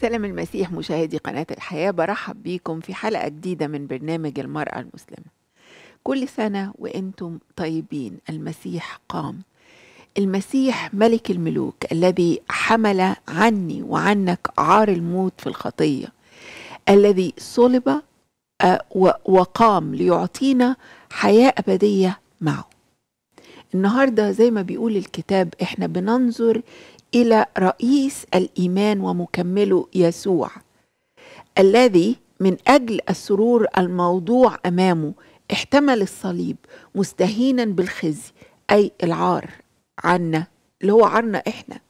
سلام المسيح مشاهدي قناة الحياة برحب بيكم في حلقة جديدة من برنامج المرأة المسلمة كل سنة وانتم طيبين المسيح قام المسيح ملك الملوك الذي حمل عني وعنك عار الموت في الخطية الذي صلب آه، وقام ليعطينا حياة أبدية معه النهاردة زي ما بيقول الكتاب احنا بننظر الى رئيس الايمان ومكمله يسوع الذي من اجل السرور الموضوع امامه احتمل الصليب مستهينا بالخزي اي العار عنا اللي هو عارنا احنا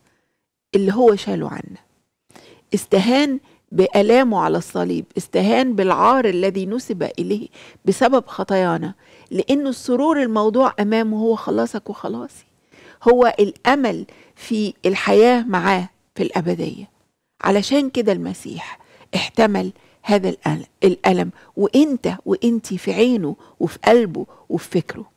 اللي هو شاله عنا استهان بآلامه على الصليب استهان بالعار الذي نسب إليه بسبب خطايانا لأنه السرور الموضوع أمامه هو خلاصك وخلاصي هو الأمل في الحياة معاه في الأبدية علشان كده المسيح احتمل هذا الألم وإنت وإنت في عينه وفي قلبه وفي فكره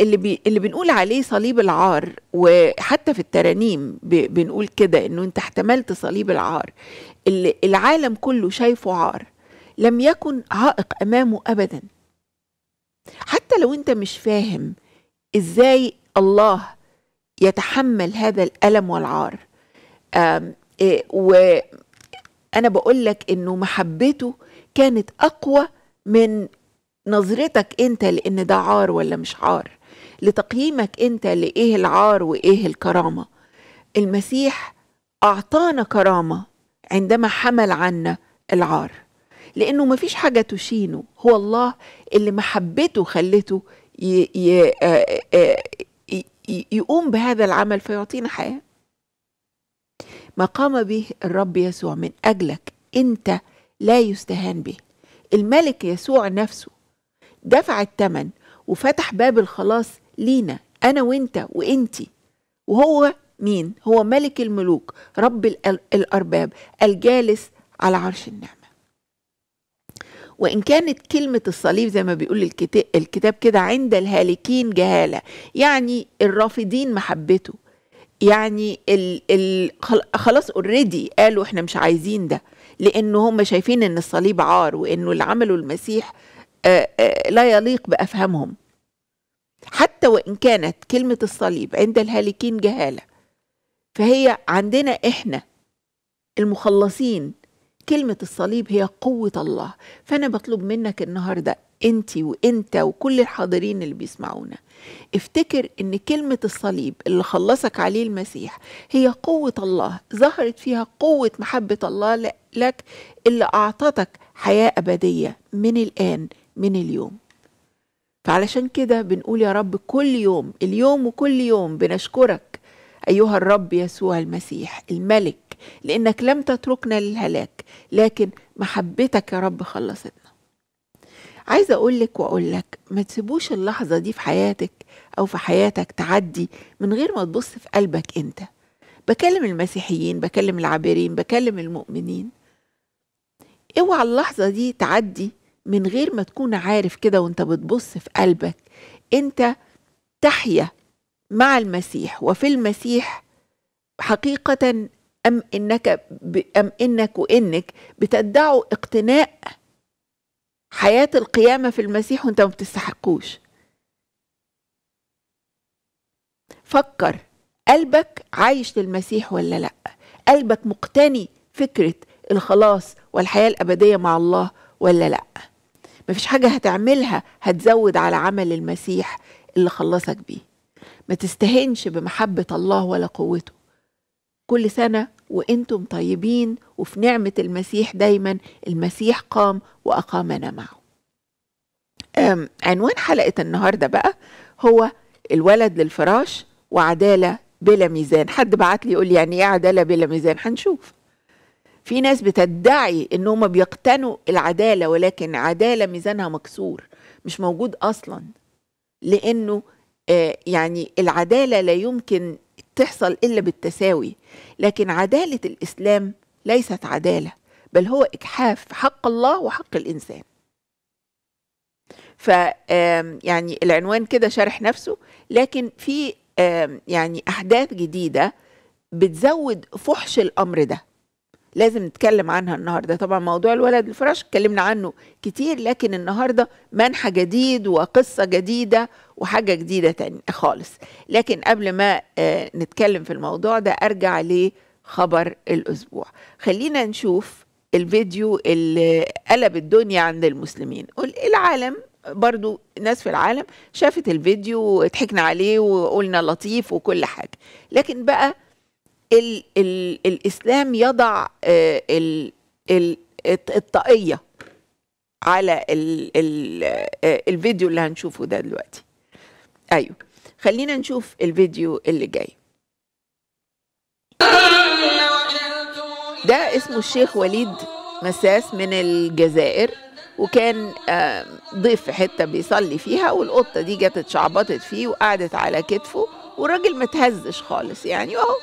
اللي, بي اللي بنقول عليه صليب العار وحتى في الترانيم بنقول كده انه انت احتملت صليب العار اللي العالم كله شايفه عار لم يكن عائق امامه ابدا حتى لو انت مش فاهم ازاي الله يتحمل هذا الألم والعار إيه، وأنا بقول لك إنه محبته كانت أقوى من نظرتك أنت لأن ده عار ولا مش عار لتقييمك أنت لإيه العار وإيه الكرامة المسيح أعطانا كرامة عندما حمل عنا العار لأنه مفيش حاجة تشينه هو الله اللي محبته خلته آه، آه، يقوم بهذا العمل فيعطينا حياة ما قام به الرب يسوع من أجلك أنت لا يستهان به الملك يسوع نفسه دفع الثمن وفتح باب الخلاص لينا أنا وأنت وأنتي وهو مين؟ هو ملك الملوك رب الأرباب الجالس على عرش النعمة وإن كانت كلمة الصليب زي ما بيقول الكتاب كده عند الهالكين جهالة يعني الرافضين محبته يعني ال ال خلاص اوريدي قالوا احنا مش عايزين ده لأن هم شايفين إن الصليب عار وإنه اللي عمله المسيح لا يليق بأفهامهم حتى وإن كانت كلمة الصليب عند الهالكين جهالة فهي عندنا إحنا المخلصين كلمة الصليب هي قوة الله فأنا بطلب منك النهاردة أنت وأنت وكل الحاضرين اللي بيسمعونا افتكر أن كلمة الصليب اللي خلصك عليه المسيح هي قوة الله ظهرت فيها قوة محبة الله لك اللي أعطتك حياة أبدية من الآن من اليوم فعلشان كده بنقول يا رب كل يوم اليوم وكل يوم بنشكرك أيها الرب يسوع المسيح الملك لأنك لم تتركنا للهلاك لكن محبتك يا رب خلصتنا عايزة أقولك وأقولك ما تسيبوش اللحظة دي في حياتك أو في حياتك تعدي من غير ما تبص في قلبك أنت بكلم المسيحيين بكلم العابرين بكلم المؤمنين اوعى اللحظة دي تعدي من غير ما تكون عارف كده وانت بتبص في قلبك انت تحيا مع المسيح وفي المسيح حقيقة أم إنك ب... أم إنك وإنك بتدعوا اقتناء حياة القيامة في المسيح وأنت ما بتستحقوش فكر قلبك عايش للمسيح ولا لأ قلبك مقتني فكرة الخلاص والحياة الأبدية مع الله ولا لأ مفيش حاجة هتعملها هتزود على عمل المسيح اللي خلصك بيه ما تستهنش بمحبة الله ولا قوته كل سنة وانتم طيبين وفي نعمة المسيح دايما المسيح قام وأقامنا معه عنوان حلقة النهاردة بقى هو الولد للفراش وعدالة بلا ميزان حد بعت لي يقول لي يعني ايه عدالة بلا ميزان هنشوف في ناس بتدعي ان هم بيقتنوا العدالة ولكن عدالة ميزانها مكسور مش موجود اصلا لانه آه، يعني العدالة لا يمكن تحصل إلا بالتساوي لكن عدالة الإسلام ليست عدالة بل هو إجحاف حق الله وحق الإنسان ف يعني العنوان كده شرح نفسه لكن في يعني أحداث جديدة بتزود فحش الأمر ده لازم نتكلم عنها النهارده طبعا موضوع الولد الفراش اتكلمنا عنه كتير لكن النهارده منحى جديد وقصه جديده وحاجه جديده تاني خالص لكن قبل ما آه، نتكلم في الموضوع ده ارجع لخبر الاسبوع خلينا نشوف الفيديو اللي قلب الدنيا عند المسلمين العالم برضو ناس في العالم شافت الفيديو وضحكنا عليه وقلنا لطيف وكل حاجه لكن بقى ال ال الاسلام يضع آه، ال ال الطاقيه على ال ال آه، الفيديو اللي هنشوفه ده دلوقتي ايوه خلينا نشوف الفيديو اللي جاي ده اسمه الشيخ وليد مساس من الجزائر وكان آه، ضيف في حته بيصلي فيها والقطه دي جت اتشعبطت فيه وقعدت على كتفه والراجل ما تهزش خالص يعني اهو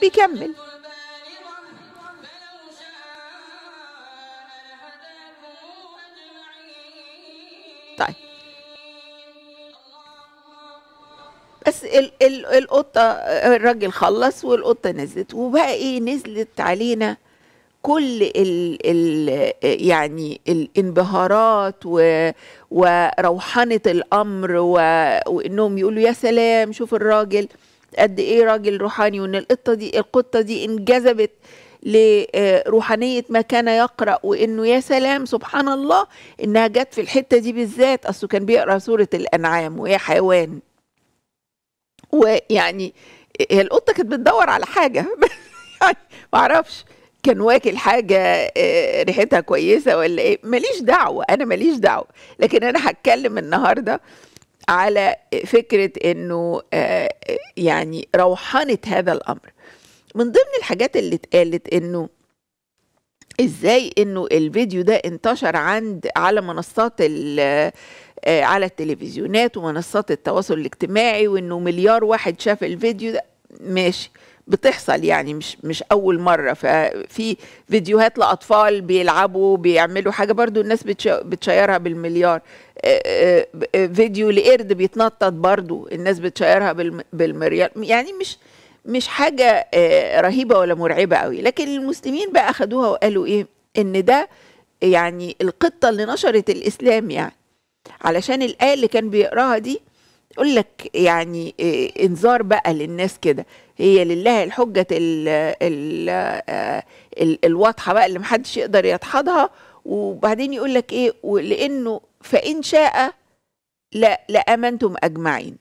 بيكمل طيب بس القطة الراجل خلص والقطة نزلت وبقى ايه نزلت علينا كل الـ الـ يعني الانبهارات وروحانة وروحنة الأمر وإنهم يقولوا يا سلام شوف الراجل قد ايه راجل روحاني وان القطه دي القطه دي انجذبت لروحانية ما كان يقرأ وإنه يا سلام سبحان الله إنها جت في الحتة دي بالذات أصله كان بيقرأ سورة الأنعام ويا حيوان ويعني هي القطة كانت بتدور على حاجة يعني معرفش كان واكل حاجة آه، ريحتها كويسة ولا إيه ماليش دعوة أنا ماليش دعوة لكن أنا هتكلم النهاردة على فكره انه آه، آه، يعني روحانه هذا الامر من ضمن الحاجات اللي اتقالت انه ازاي انه الفيديو ده انتشر عند على منصات آه، على التلفزيونات ومنصات التواصل الاجتماعي وانه مليار واحد شاف الفيديو ده ماشي بتحصل يعني مش مش اول مره ففي فيديوهات لاطفال بيلعبوا بيعملوا حاجه برضو الناس بتشيرها بالمليار آه، آه، آه، فيديو لقرد بيتنطط برضو الناس بتشيرها بالمريال يعني مش مش حاجه رهيبه ولا مرعبه قوي لكن المسلمين بقى اخدوها وقالوا ايه ان ده يعني القطه اللي نشرت الاسلام يعني علشان الايه اللي كان بيقراها دي يقول لك يعني انذار بقى للناس كده هي لله الحجه الواضحه بقى اللي محدش يقدر يدحضها وبعدين يقول لك ايه ولانه فإن شاء لا لآمنتم أجمعين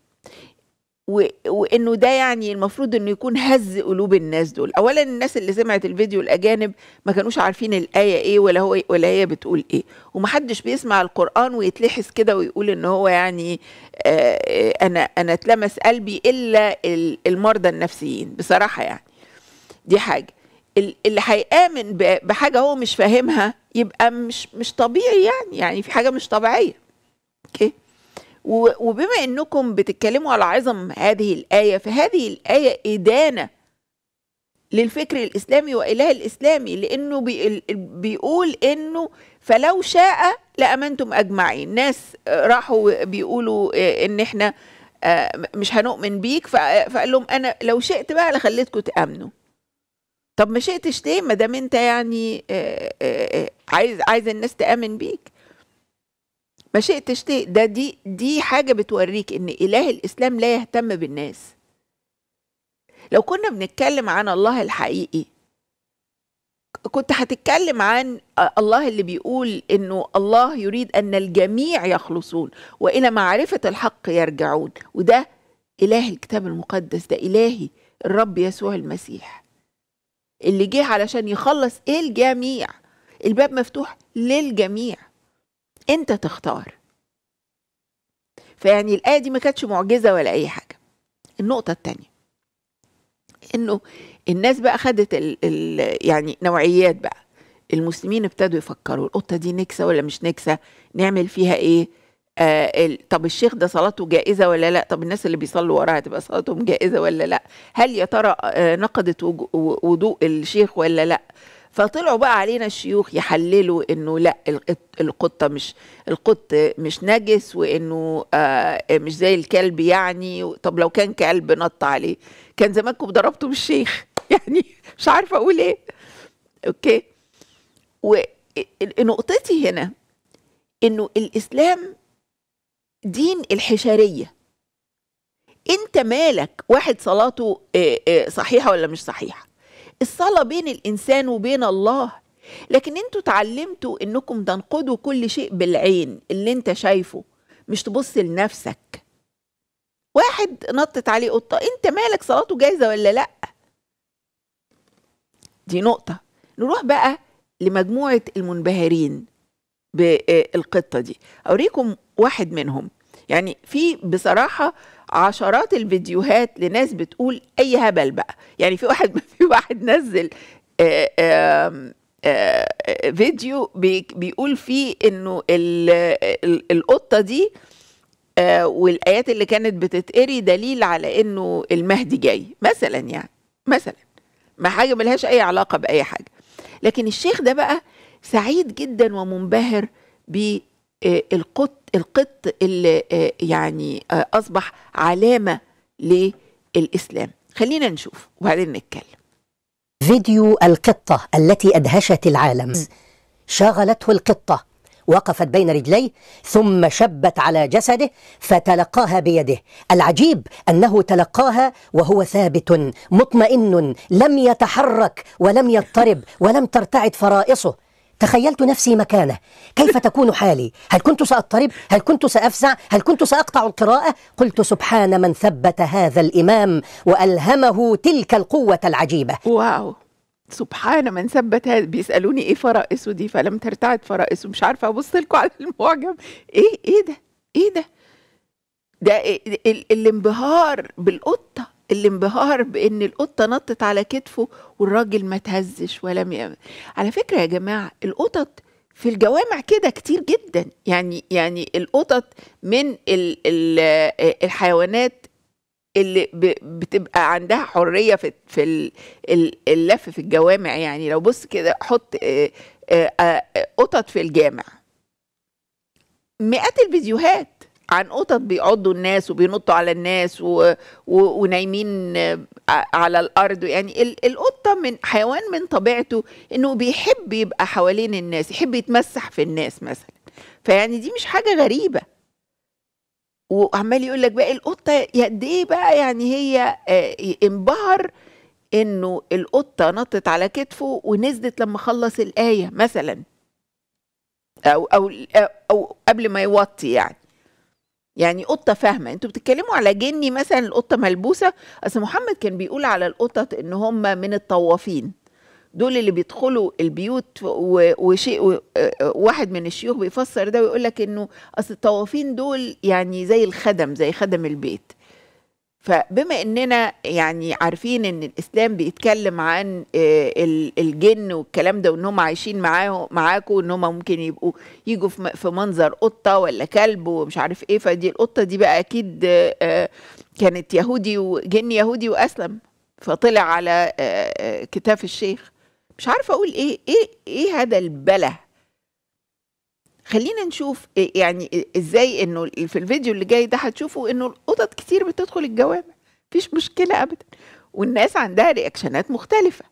وانه ده يعني المفروض انه يكون هز قلوب الناس دول اولا الناس اللي سمعت الفيديو الاجانب ما كانوش عارفين الايه ايه ولا هو ولا هي بتقول ايه ومحدش بيسمع القران ويتلحس كده ويقول ان هو يعني آه, آه، انا انا اتلمس قلبي الا المرضى النفسيين بصراحه يعني دي حاجه اللي هيامن بحاجه هو مش فاهمها يبقى مش مش طبيعي يعني يعني في حاجه مش طبيعيه اوكي وبما انكم بتتكلموا على عظم هذه الايه فهذه الايه ادانه للفكر الاسلامي واله الاسلامي لانه بيقول انه فلو شاء لامنتم اجمعين ناس راحوا بيقولوا ان احنا آه، مش هنؤمن بيك فقال لهم انا لو شئت بقى لخليتكم تامنوا طب ما شئتش ليه ما دام انت يعني آه، آه، آه، عايز عايز الناس تامن بيك ما شئتش ليه ده دي دي حاجه بتوريك ان اله الاسلام لا يهتم بالناس لو كنا بنتكلم عن الله الحقيقي كنت هتتكلم عن الله اللي بيقول انه الله يريد ان الجميع يخلصون والى معرفه الحق يرجعون وده اله الكتاب المقدس ده الهي الرب يسوع المسيح اللي جه علشان يخلص الجميع الباب مفتوح للجميع انت تختار فيعني الآية دي ما كانتش معجزة ولا أي حاجة النقطة التانية إنه الناس بقى خدت الـ الـ يعني نوعيات بقى المسلمين ابتدوا يفكروا القطة دي نكسة ولا مش نكسة نعمل فيها إيه آه طب الشيخ ده صلاته جائزه ولا لا طب الناس اللي بيصلوا وراها تبقى صلاتهم جائزه ولا لا هل يا ترى آه نقدت وضوء الشيخ ولا لا فطلعوا بقى علينا الشيوخ يحللوا انه لا القطه مش القط مش نجس وانه آه مش زي الكلب يعني طب لو كان كلب نط عليه كان زمانكم ضربته بالشيخ يعني مش عارفه اقول ايه اوكي ونقطتي هنا انه الاسلام دين الحشريه انت مالك واحد صلاته آه، آه، صحيحه ولا مش صحيحه الصلاه بين الانسان وبين الله لكن انتوا اتعلمتوا انكم تنقدوا كل شيء بالعين اللي انت شايفه مش تبص لنفسك واحد نطت عليه قطه انت مالك صلاته جايزه ولا لا دي نقطه نروح بقى لمجموعه المنبهرين بالقطه آه، دي اوريكم واحد منهم يعني في بصراحة عشرات الفيديوهات لناس بتقول أي هبل بقى يعني في واحد في واحد نزل آآ آه، آآ آآ آه، آه، فيديو بي بيقول فيه إنه القطة دي والآيات اللي كانت بتتقري دليل على إنه المهدي جاي مثلا يعني مثلا ما حاجة ملهاش أي علاقة بأي حاجة لكن الشيخ ده بقى سعيد جدا ومنبهر ب آه، القط القط اللي آه، يعني آه، اصبح علامه للاسلام خلينا نشوف وبعدين نتكلم فيديو القطه التي ادهشت العالم شغلته القطه وقفت بين رجليه ثم شبت على جسده فتلقاها بيده العجيب انه تلقاها وهو ثابت مطمئن لم يتحرك ولم يضطرب ولم ترتعد فرائصه تخيلت نفسي مكانه كيف تكون حالي هل كنت سأضطرب هل كنت سأفزع هل كنت سأقطع القراءة قلت سبحان من ثبت هذا الإمام وألهمه تلك القوة العجيبة واو سبحان من ثبت هذا بيسالوني ايه فرائسه دي فلم ترتعد فرائسه مش عارفه ابص لكم على المعجم ايه ايه ده ايه ده ده إيه، إيه، الانبهار بالقطه الانبهار بان القطه نطت على كتفه والراجل ما تهزش ولم على فكره يا جماعه القطط في الجوامع كده كتير جدا يعني يعني القطط من الـ الـ الحيوانات اللي بتبقى عندها حريه في في اللف في الجوامع يعني لو بص كده حط آه، آه، آه، قطط في الجامع مئات الفيديوهات عن قطط بيعضوا الناس وبينطوا على الناس و... و... ونايمين على الارض يعني ال... القطه من حيوان من طبيعته انه بيحب يبقى حوالين الناس يحب يتمسح في الناس مثلا فيعني دي مش حاجه غريبه وعمال يقول لك بقى القطه قد ايه بقى يعني هي انبهر انه القطه نطت على كتفه ونزلت لما خلص الايه مثلا او او او قبل ما يوطي يعني يعني قطه فاهمه انتوا بتتكلموا على جني مثلا القطه ملبوسه اصل محمد كان بيقول على القطط ان هم من الطوافين دول اللي بيدخلوا البيوت وشيء واحد من الشيوخ بيفسر ده ويقول لك انه اصل الطوافين دول يعني زي الخدم زي خدم البيت فبما اننا يعني عارفين ان الاسلام بيتكلم عن آه، الجن والكلام ده وانهم عايشين معاهم معاكم وانهم ممكن يبقوا يجوا في منظر قطه ولا كلب ومش عارف ايه فدي القطه دي بقى اكيد آه، كانت يهودي وجن يهودي واسلم فطلع على آه، كتاف الشيخ مش عارفه اقول ايه ايه ايه هذا البله خلينا نشوف إيه، يعني إيه، ازاي انه في الفيديو اللي جاي ده هتشوفوا انه القطط كتير بتدخل الجوامع مفيش مشكله ابدا والناس عندها رياكشنات مختلفه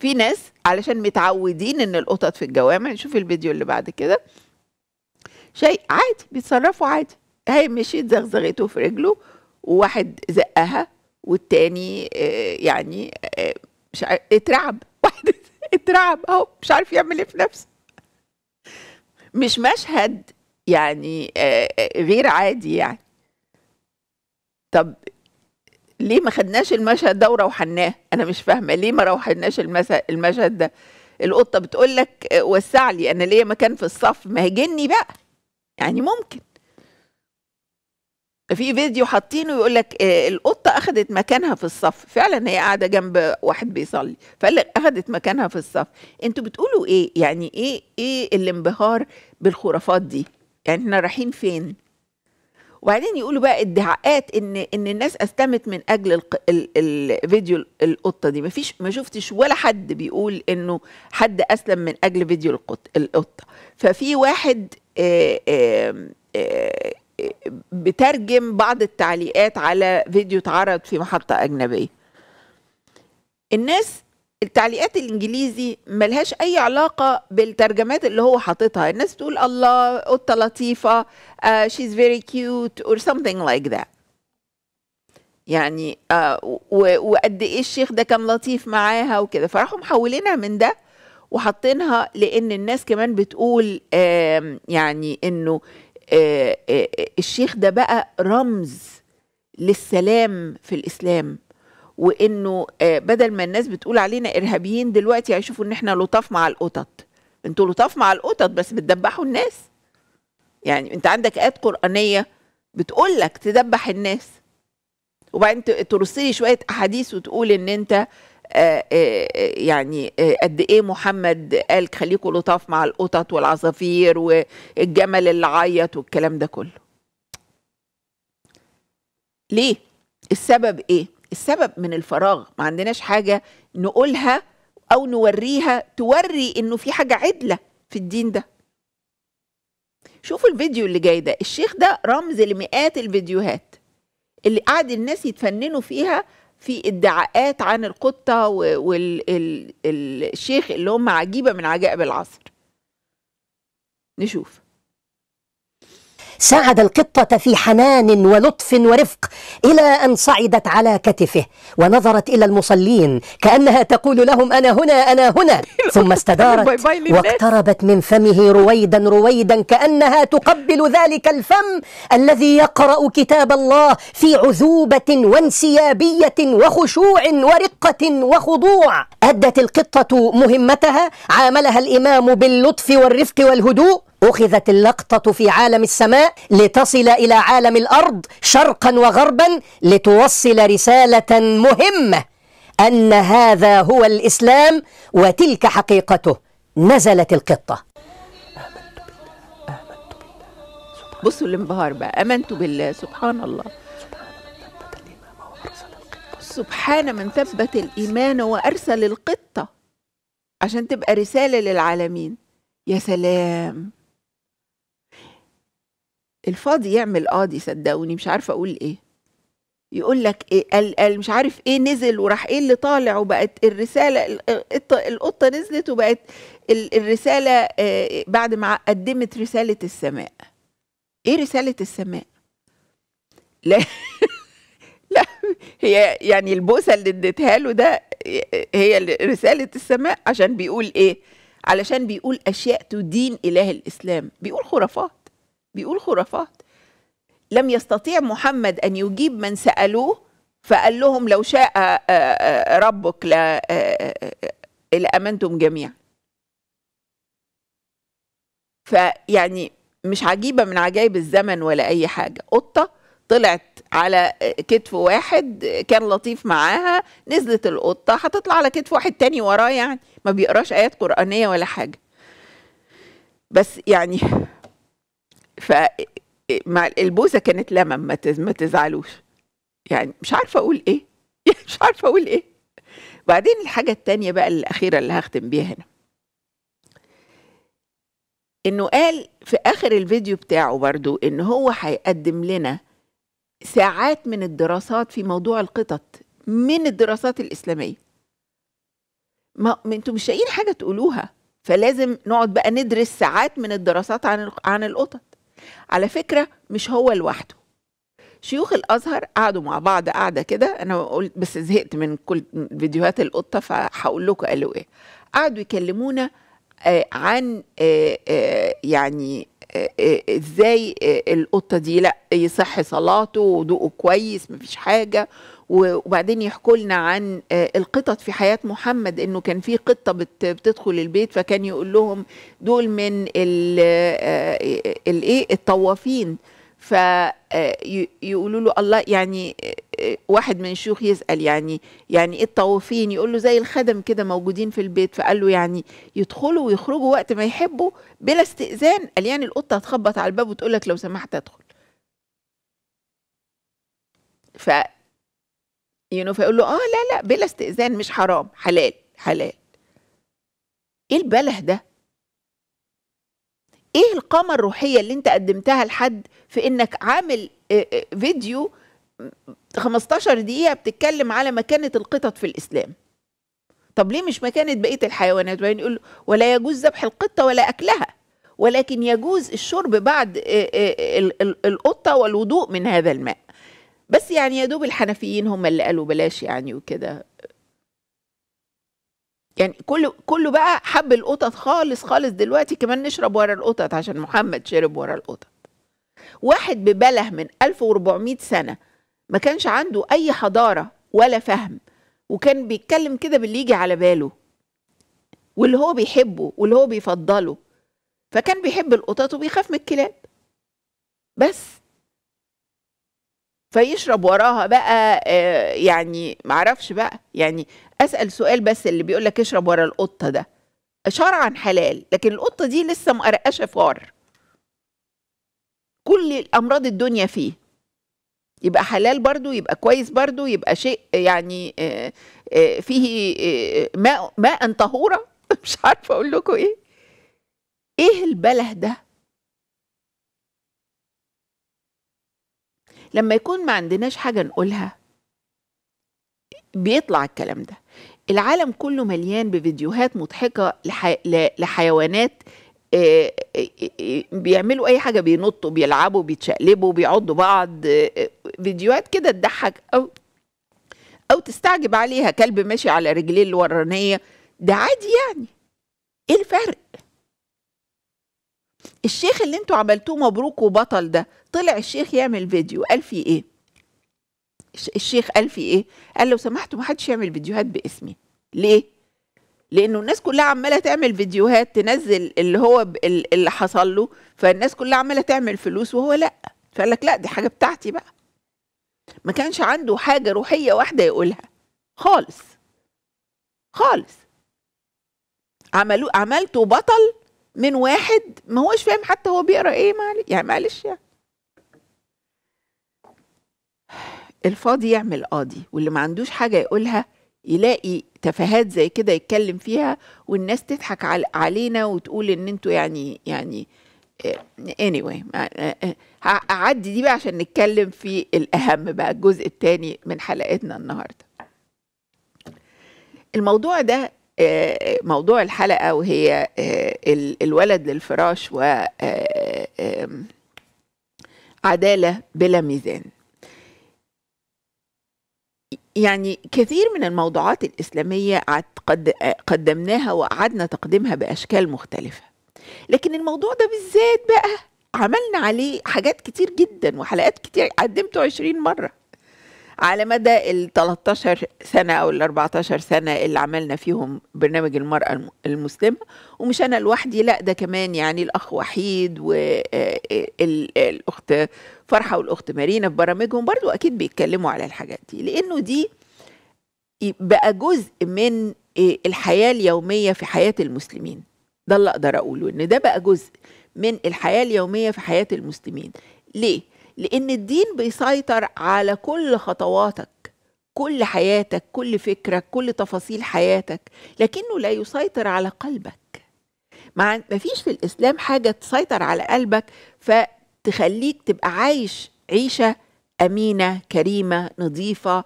في ناس علشان متعودين ان القطط في الجوامع نشوف الفيديو اللي بعد كده شيء عادي بيتصرفوا عادي هي مشيت زغزغته في رجله وواحد زقها والتاني آه، يعني آه، مش اترعب واحد اترعب اهو مش عارف يعمل ايه في نفسه مش مشهد يعني آه، آه، غير عادي يعني طب ليه ما خدناش المشهد ده وروحناه انا مش فاهمه ليه ما روحناش المشهد ده القطه بتقول لك آه، وسع لي انا ليا مكان في الصف ما هجني بقى يعني ممكن في فيديو حاطينه يقول لك آه، القطه اخذت مكانها في الصف فعلا هي قاعده جنب واحد بيصلي فقال لك اخذت مكانها في الصف انتوا بتقولوا ايه يعني ايه ايه الانبهار بالخرافات دي يعني احنا رايحين فين وبعدين يقولوا بقى ادعاءات ان ان الناس استمت من اجل ال ال الفيديو القطه دي مفيش ما شفتش ولا حد بيقول انه حد اسلم من اجل فيديو القطه القطه ففي واحد آه، بترجم بعض التعليقات على فيديو اتعرض في محطة أجنبية الناس التعليقات الانجليزي ملهاش اي علاقه بالترجمات اللي هو حاططها الناس بتقول الله قطه لطيفه شيز فيري كيوت اور something لايك ذات يعني uh, وقد ايه الشيخ ده كان لطيف معاها وكده فراحوا محولينها من ده وحاطينها لان الناس كمان بتقول uh, يعني انه آه، آه، آه، الشيخ ده بقى رمز للسلام في الاسلام وانه بدل ما الناس بتقول علينا ارهابيين دلوقتي هيشوفوا ان احنا لطاف مع القطط انتوا لطاف مع القطط بس بتدبحوا الناس يعني انت عندك ايات قرانيه بتقول لك تدبح الناس وبعدين ترسلي شويه احاديث وتقول ان انت آه، آه، آه، يعني قد ايه محمد قال خليكوا لطاف مع القطط والعصافير والجمل اللي عيط والكلام ده كله ليه السبب ايه السبب من الفراغ ما عندناش حاجه نقولها او نوريها توري انه في حاجه عدله في الدين ده شوفوا الفيديو اللي جاي ده الشيخ ده رمز لمئات الفيديوهات اللي قعد الناس يتفننوا فيها في ادعاءات عن القطه والشيخ اللي هم عجيبه من عجائب العصر نشوف ساعد القطة في حنان ولطف ورفق إلى أن صعدت على كتفه ونظرت إلى المصلين كأنها تقول لهم أنا هنا أنا هنا ثم استدارت واقتربت من فمه رويدا رويدا كأنها تقبل ذلك الفم الذي يقرأ كتاب الله في عذوبة وانسيابية وخشوع ورقة وخضوع أدت القطة مهمتها عاملها الإمام باللطف والرفق والهدوء أخذت اللقطة في عالم السماء لتصل إلى عالم الأرض شرقا وغربا لتوصل رسالة مهمة أن هذا هو الإسلام وتلك حقيقته نزلت القطة بصوا الانبهار بقى آمنت بالله سبحان الله سبحان من ثبت الإيمان وأرسل القطة عشان تبقى رسالة للعالمين يا سلام الفاضي يعمل قاضي صدقوني مش عارفه اقول ايه يقول لك ايه مش عارف ايه نزل وراح ايه اللي طالع وبقت الرساله القطه نزلت وبقت الرساله آه، بعد ما قدمت رساله السماء ايه رساله السماء لا لا هي يعني البوسه اللي اديتها له ده هي رساله السماء عشان بيقول ايه علشان بيقول اشياء تدين اله الاسلام بيقول خرافات بيقول خرافات لم يستطيع محمد أن يجيب من سألوه فقال لهم لو شاء آه، آه، آه، ربك لأمنتم جميعا فيعني مش عجيبة من عجائب الزمن ولا أي حاجة قطة طلعت على كتف واحد كان لطيف معاها نزلت القطة هتطلع على كتف واحد تاني وراه يعني ما بيقراش آيات قرآنية ولا حاجة بس يعني ف مع البوزه كانت لمم ما, ما تزعلوش يعني مش عارفه اقول ايه مش عارفه اقول ايه بعدين الحاجه التانية بقى الاخيره اللي هختم بيها هنا انه قال في اخر الفيديو بتاعه برضو ان هو هيقدم لنا ساعات من الدراسات في موضوع القطط من الدراسات الاسلاميه ما أنتم مش شايفين حاجه تقولوها فلازم نقعد بقى ندرس ساعات من الدراسات عن عن القطط على فكرة مش هو لوحده شيوخ الازهر قعدوا مع بعض قعده كده انا قلت بس زهقت من كل فيديوهات القطه فهقول لكم قالوا ايه قعدوا يكلمونا آه، عن آه، آه، يعني ازاي القطه دي لا يصح صلاته وضوءه كويس مفيش حاجه وبعدين يحكوا لنا عن آه، القطط في حياه محمد انه كان في قطه بتدخل البيت فكان يقول لهم دول من الايه آه، الطوافين فيقولوا آه، له الله يعني واحد من الشيوخ يسال يعني يعني ايه الطوافين يقول له زي الخدم كده موجودين في البيت فقال له يعني يدخلوا ويخرجوا وقت ما يحبوا بلا استئذان قال يعني القطه هتخبط على الباب وتقول لك لو سمحت ادخل ف يو نو فيقول له اه لا لا بلا استئذان مش حرام حلال حلال ايه البله ده ايه القامه الروحيه اللي انت قدمتها لحد في انك عامل آه، آه، فيديو 15 دقيقه بتتكلم على مكانه القطط في الاسلام طب ليه مش مكانه بقيه الحيوانات وبعدين يقول ولا يجوز ذبح القطه ولا اكلها ولكن يجوز الشرب بعد آه، القطه والوضوء من هذا الماء بس يعني يا دوب الحنفيين هم اللي قالوا بلاش يعني وكده يعني كله كله بقى حب القطط خالص خالص دلوقتي كمان نشرب ورا القطط عشان محمد شرب ورا القطط واحد ببله من 1400 سنه ما كانش عنده اي حضاره ولا فهم وكان بيتكلم كده باللي يجي على باله واللي هو بيحبه واللي هو بيفضله فكان بيحب القطط وبيخاف من الكلاب بس فيشرب وراها بقى آه، يعني معرفش بقى يعني اسال سؤال بس اللي بيقول لك اشرب ورا القطه ده شرعا حلال لكن القطه دي لسه مقرقشه فار كل امراض الدنيا فيه يبقى حلال برضو يبقى كويس برضو يبقى شيء يعني آه، آه، فيه ماء ماء طهوره مش عارفه اقول لكم ايه ايه البله ده لما يكون ما عندناش حاجة نقولها بيطلع الكلام ده العالم كله مليان بفيديوهات مضحكة لحيوانات آه، آه، آه، بيعملوا اي حاجه بينطوا بيلعبوا بيتشقلبوا بيعضوا بعض فيديوهات كده تضحك او او تستعجب عليها كلب ماشي على رجليه الورانيه ده عادي يعني ايه الفرق الشيخ اللي انتوا عملتوه مبروك وبطل ده طلع الشيخ يعمل فيديو قال فيه ايه الشيخ قال فيه ايه قال لو سمحتوا ما حدش يعمل فيديوهات باسمي ليه لانه الناس كلها عماله تعمل فيديوهات تنزل اللي هو اللي حصل له فالناس كلها عماله تعمل فلوس وهو لا فقال لك لا دي حاجه بتاعتي بقى ما كانش عنده حاجه روحيه واحده يقولها خالص خالص عملوا عملته بطل من واحد ما هوش فاهم حتى هو بيقرا ايه معلش يعني معلش يعني الفاضي يعمل قاضي واللي ما عندوش حاجه يقولها يلاقي تفاهات زي كده يتكلم فيها والناس تضحك علينا وتقول ان انتوا يعني يعني آه، anyway آه، آه، هعدي دي بقى عشان نتكلم في الأهم بقى الجزء الثاني من حلقتنا النهارده الموضوع ده آه، موضوع الحلقة وهي آه، الولد للفراش و آه، عدالة بلا ميزان يعني كثير من الموضوعات الإسلامية قدمناها وقعدنا تقديمها بأشكال مختلفة لكن الموضوع ده بالذات بقى عملنا عليه حاجات كتير جدا وحلقات كتير قدمته عشرين مرة على مدى ال 13 سنه او ال 14 سنه اللي عملنا فيهم برنامج المراه المسلمه ومش انا لوحدي لا ده كمان يعني الاخ وحيد والاخت فرحه والاخت مارينا في برامجهم برضو اكيد بيتكلموا على الحاجات دي لانه دي بقى جزء من الحياه اليوميه في حياه المسلمين ده اللي اقدر اقوله ان ده بقى جزء من الحياه اليوميه في حياه المسلمين ليه لأن الدين بيسيطر على كل خطواتك كل حياتك كل فكرك كل تفاصيل حياتك لكنه لا يسيطر على قلبك ما فيش في الإسلام حاجة تسيطر على قلبك فتخليك تبقى عايش عيشة أمينة كريمة نظيفة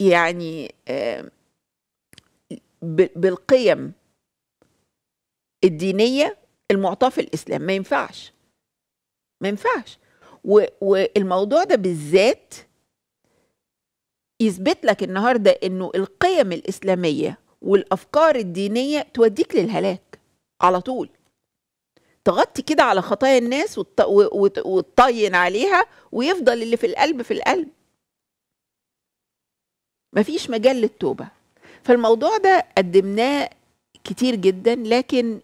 يعني بالقيم الدينية المعطاة في الإسلام ما ينفعش ما ينفعش والموضوع ده بالذات يثبت لك النهارده انه القيم الاسلاميه والافكار الدينيه توديك للهلاك على طول تغطي كده على خطايا الناس وتطين عليها ويفضل اللي في القلب في القلب مفيش مجال للتوبه فالموضوع ده قدمناه كتير جدا لكن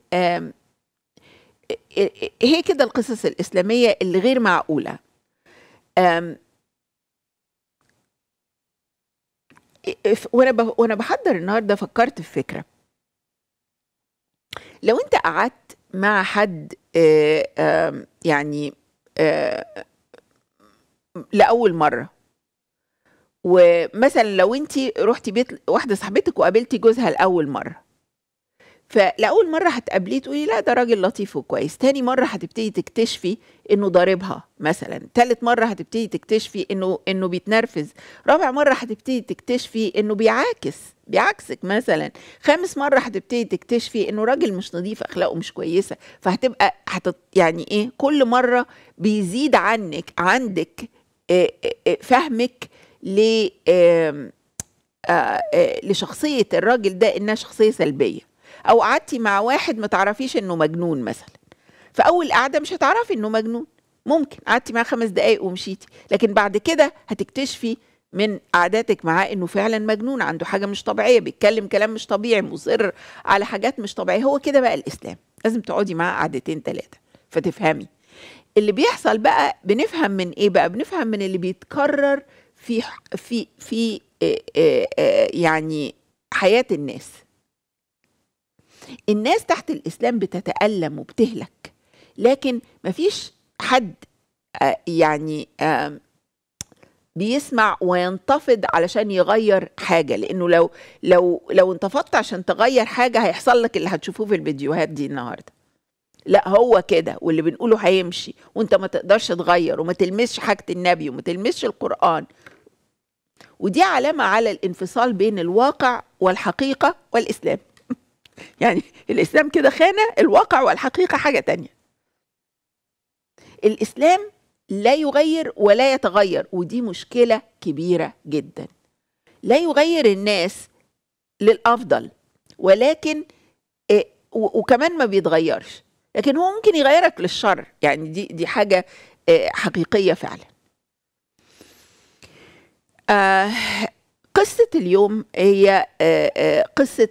هي كده القصص الإسلامية اللي غير معقولة وانا وانا بحضر النهارده فكرت في فكره لو انت قعدت مع حد آه، يعني آه، لاول مره ومثلا لو انت رحتي بيت واحده صاحبتك وقابلتي جوزها لاول مره فلأول مرة هتقابليه تقولي لا ده راجل لطيف وكويس تاني مرة هتبتدي تكتشفي انه ضاربها مثلا تالت مرة هتبتدي تكتشفي انه انه بيتنرفز رابع مرة هتبتدي تكتشفي انه بيعاكس بيعكسك مثلا خامس مرة هتبتدي تكتشفي انه راجل مش نظيف اخلاقه مش كويسة فهتبقى هتط... يعني ايه كل مرة بيزيد عنك عندك فهمك ل آه، آه، لشخصية الراجل ده انها شخصية سلبية او قعدتي مع واحد ما تعرفيش انه مجنون مثلا فاول قعده مش هتعرفي انه مجنون ممكن قعدتي معاه خمس دقايق ومشيتي لكن بعد كده هتكتشفي من قعداتك معاه انه فعلا مجنون عنده حاجه مش طبيعيه بيتكلم كلام مش طبيعي مصر على حاجات مش طبيعيه هو كده بقى الاسلام لازم تقعدي معاه قعدتين ثلاثه فتفهمي اللي بيحصل بقى بنفهم من ايه بقى بنفهم من اللي بيتكرر في في في يعني حياه الناس الناس تحت الإسلام بتتألم وبتهلك لكن مفيش حد آه، يعني بيسمع وينتفض علشان يغير حاجه لانه لو لو لو انتفضت عشان تغير حاجه هيحصل لك اللي هتشوفوه في الفيديوهات دي النهارده لا هو كده واللي بنقوله هيمشي وانت ما تقدرش تغير وما تلمسش حاجه النبي وما تلمسش القران ودي علامه على الانفصال بين الواقع والحقيقه والاسلام يعني الإسلام كده خانة الواقع والحقيقة حاجة تانية الإسلام لا يغير ولا يتغير ودي مشكلة كبيرة جدا لا يغير الناس للأفضل ولكن آه، وكمان ما بيتغيرش لكن هو ممكن يغيرك للشر يعني دي دي حاجة آه، حقيقية فعلا آه، قصة اليوم هي آه، آه، قصة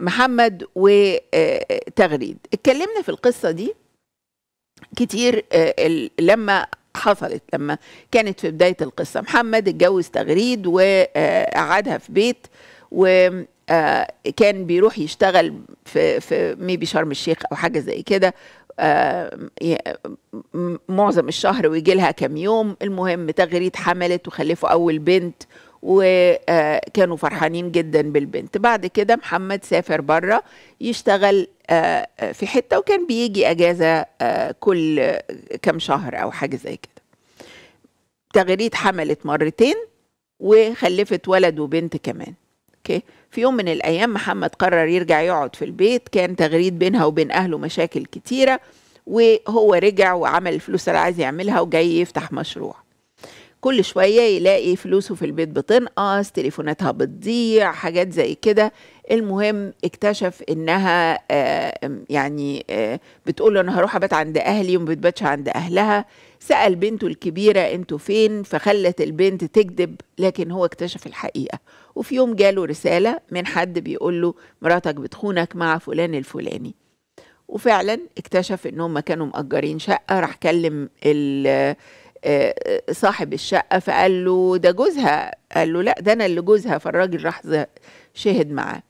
محمد وتغريد آه، اتكلمنا في القصة دي كتير لما حصلت لما كانت في بداية القصة محمد اتجوز تغريد وقعدها في بيت وكان بيروح يشتغل في, في ميبي شرم الشيخ أو حاجة زي كده معظم الشهر ويجي لها كام يوم المهم تغريد حملت وخلفوا أول بنت وكانوا فرحانين جدا بالبنت بعد كده محمد سافر بره يشتغل آه، آه، في حتة وكان بيجي أجازة آه، كل كام شهر أو حاجة زي كده تغريد حملت مرتين وخلفت ولد وبنت كمان اوكي في يوم من الايام محمد قرر يرجع يقعد في البيت كان تغريد بينها وبين اهله مشاكل كتيره وهو رجع وعمل الفلوس اللي عايز يعملها وجاي يفتح مشروع كل شوية يلاقي فلوسه في البيت بتنقص تليفوناتها بتضيع حاجات زي كده المهم اكتشف انها آه، يعني آه، بتقول انا هروح ابات عند اهلي وما بتباتش عند اهلها سال بنته الكبيره انتوا فين فخلت البنت تكذب لكن هو اكتشف الحقيقه وفي يوم جاله رساله من حد بيقول له مراتك بتخونك مع فلان الفلاني وفعلا اكتشف ان كانوا مأجرين شقه راح كلم آه، صاحب الشقة فقال له ده جوزها قال له لا ده أنا اللي جوزها فالراجل راح شهد معاه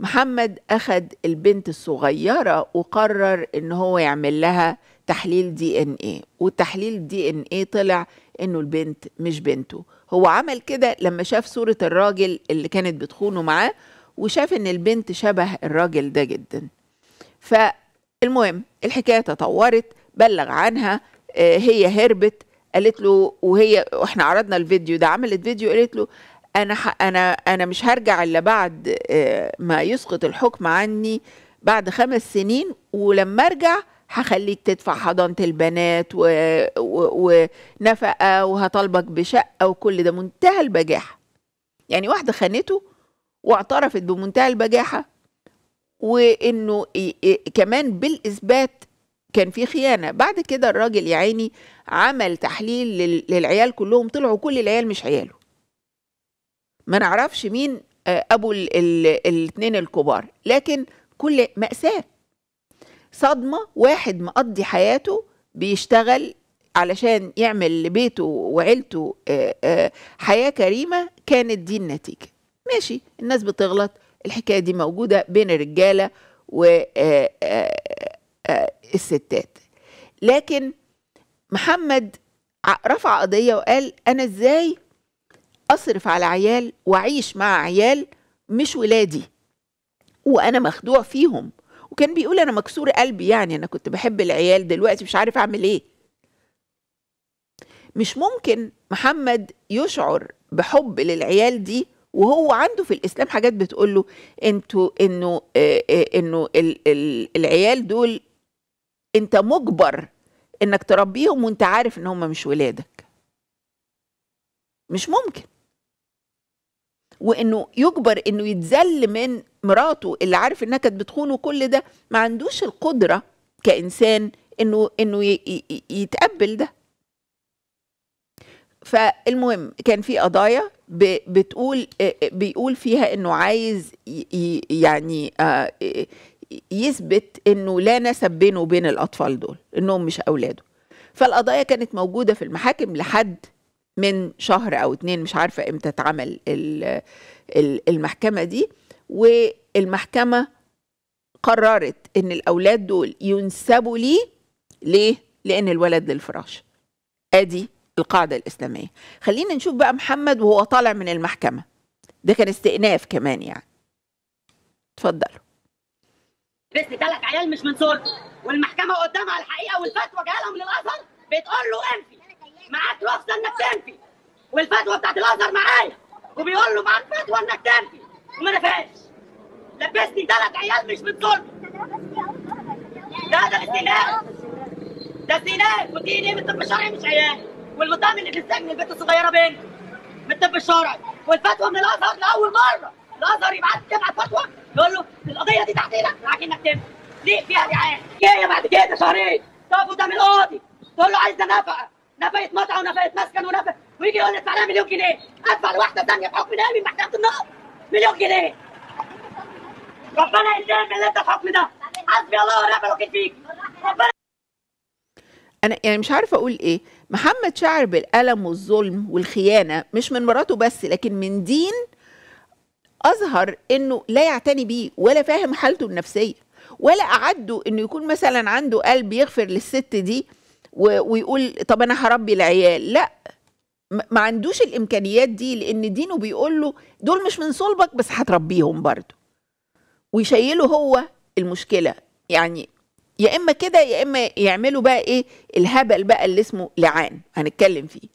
محمد أخد البنت الصغيرة وقرر إن هو يعمل لها تحليل دي إن إيه والتحليل دي إن إيه طلع إنه البنت مش بنته هو عمل كده لما شاف صورة الراجل اللي كانت بتخونه معاه وشاف إن البنت شبه الراجل ده جدا فالمهم الحكاية تطورت بلغ عنها آه، هي هربت قالت له وهي واحنا عرضنا الفيديو ده عملت فيديو قالت له انا انا انا مش هرجع الا بعد آه، ما يسقط الحكم عني بعد خمس سنين ولما ارجع هخليك تدفع حضانة البنات ونفقة وهطالبك بشقة وكل ده منتهى البجاحة يعني واحدة خانته واعترفت بمنتهى البجاحة وانه كمان بالاثبات كان في خيانه بعد كده الراجل يا عيني عمل تحليل للعيال كلهم طلعوا كل العيال مش عياله ما نعرفش مين آه، ابو الاثنين الكبار لكن كل ماساه صدمه واحد مقضي حياته بيشتغل علشان يعمل لبيته وعيلته آه، آه، حياه كريمه كانت دي النتيجه ماشي الناس بتغلط الحكايه دي موجوده بين الرجاله و آه، الستات لكن محمد رفع قضية وقال أنا إزاي أصرف على عيال وأعيش مع عيال مش ولادي وأنا مخدوع فيهم وكان بيقول أنا مكسور قلبي يعني أنا كنت بحب العيال دلوقتي مش عارف أعمل إيه مش ممكن محمد يشعر بحب للعيال دي وهو عنده في الاسلام حاجات بتقول له انتوا انه آه، آه، انه العيال دول انت مجبر انك تربيهم وانت عارف ان هم مش ولادك مش ممكن وانه يجبر انه يتذل من مراته اللي عارف انها كانت بتخونه كل ده ما عندوش القدره كانسان انه انه يتقبل ده فالمهم كان في قضايا بتقول آه، آه، بيقول فيها انه عايز يعني آه، يثبت انه لا نسب بينه وبين الاطفال دول انهم مش اولاده فالقضايا كانت موجوده في المحاكم لحد من شهر او اتنين مش عارفه امتى اتعمل المحكمه دي والمحكمه قررت ان الاولاد دول ينسبوا لي ليه لان الولد للفراش ادي القاعده الاسلاميه خلينا نشوف بقى محمد وهو طالع من المحكمه ده كان استئناف كمان يعني اتفضلوا بس ثلاث عيال مش من صورتي والمحكمه قدامها الحقيقه والفتوى جايه لهم للازهر بتقول له انفي معاك رخصه انك تنفي والفتوى بتاعت الازهر معايا وبيقول له معاك فتوى انك تنفي وما نفاش لبسني ثلاث عيال مش من صورتي ده ده استئناف ده استئناف ودي ليه من الطب الشرعي مش عيال والمطعم اللي في السجن البنت الصغيره بينك من الطب الشرعي والفتوى من الازهر لاول مره الازهر يبعت تبعت فتوى يقول له القضيه دي معاك لكنك تمشي ليه فيها دعايه جايه بعد كده شهرين تقف قدام القاضي تقول له عايزه نفقه نفقه مطعم ونفقه مسكن ونفقه ويجي يقول لي ادفع لها مليون جنيه ادفع لواحده ثانيه بحكم نائب محكمه النقض مليون جنيه ربنا يلزمك اللي انت الحكم ده حسبي الله ونعم الوكيل فيك ربنا انا يعني مش عارفه اقول ايه محمد شعر بالالم والظلم والخيانه مش من مراته بس لكن من دين اظهر انه لا يعتني بيه ولا فاهم حالته النفسيه ولا اعده انه يكون مثلا عنده قلب يغفر للست دي ويقول طب انا هربي العيال لا ما عندوش الامكانيات دي لان دينه بيقول له دول مش من صلبك بس هتربيهم برضه ويشيله هو المشكله يعني يا اما كده يا اما يعملوا بقى ايه الهبل بقى اللي اسمه لعان هنتكلم فيه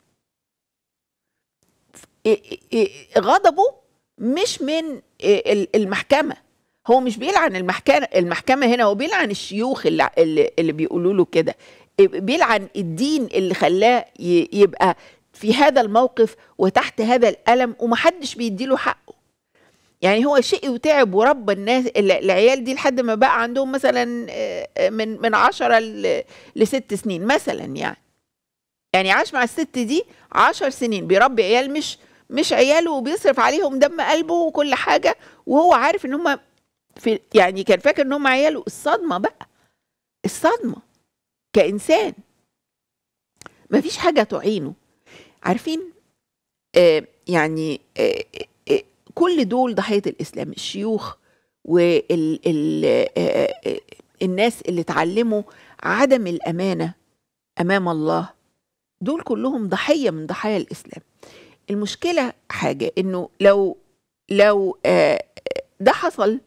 غضبه مش من آه، المحكمه هو مش بيلعن المحكمه المحكمه هنا هو بيلعن الشيوخ اللي, اللي بيقولوا له كده بيلعن الدين اللي خلاه يبقى في هذا الموقف وتحت هذا الالم ومحدش بيديله حقه يعني هو شقي وتعب وربى الناس العيال دي لحد ما بقى عندهم مثلا آه، من من 10 لست سنين مثلا يعني يعني عاش مع الست دي عشر سنين بيربي عيال مش مش عياله وبيصرف عليهم دم قلبه وكل حاجه وهو عارف ان هم في يعني كان فاكر ان هم عياله الصدمه بقى الصدمه كانسان مفيش حاجه تعينه عارفين آه يعني آه آه, آه، كل دول ضحيه الاسلام الشيوخ والناس آه، آه، اللي اتعلموا عدم الامانه امام الله دول كلهم ضحيه من ضحايا الاسلام المشكله حاجه انه لو لو آه، ده حصل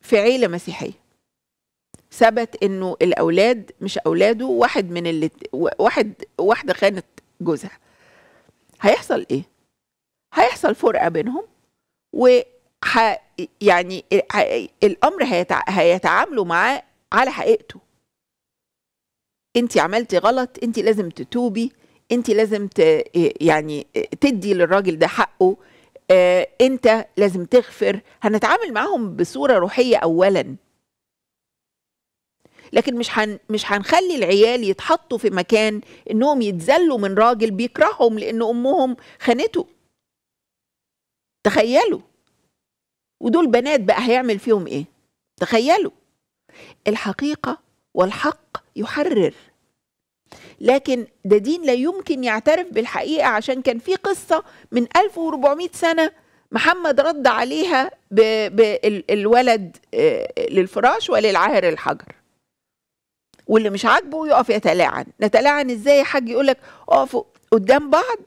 في عيله مسيحيه ثبت انه الاولاد مش اولاده واحد من اللي واحد واحده خانت جوزها هيحصل ايه هيحصل فرقه بينهم و يعني الامر هيتع... هيتعاملوا معاه على حقيقته انت عملتي غلط انت لازم تتوبي انت لازم ت يعني تدي للراجل ده حقه آه انت لازم تغفر هنتعامل معاهم بصوره روحيه اولا لكن مش هن مش هنخلي العيال يتحطوا في مكان انهم يتذلوا من راجل بيكرههم لان امهم خانته تخيلوا ودول بنات بقى هيعمل فيهم ايه تخيلوا الحقيقه والحق يحرر لكن ده دين لا يمكن يعترف بالحقيقة عشان كان في قصة من 1400 سنة محمد رد عليها بالولد آه، للفراش وللعاهر الحجر واللي مش عاجبه يقف يتلاعن نتلاعن ازاي يا حاج يقولك اقفوا قدام بعض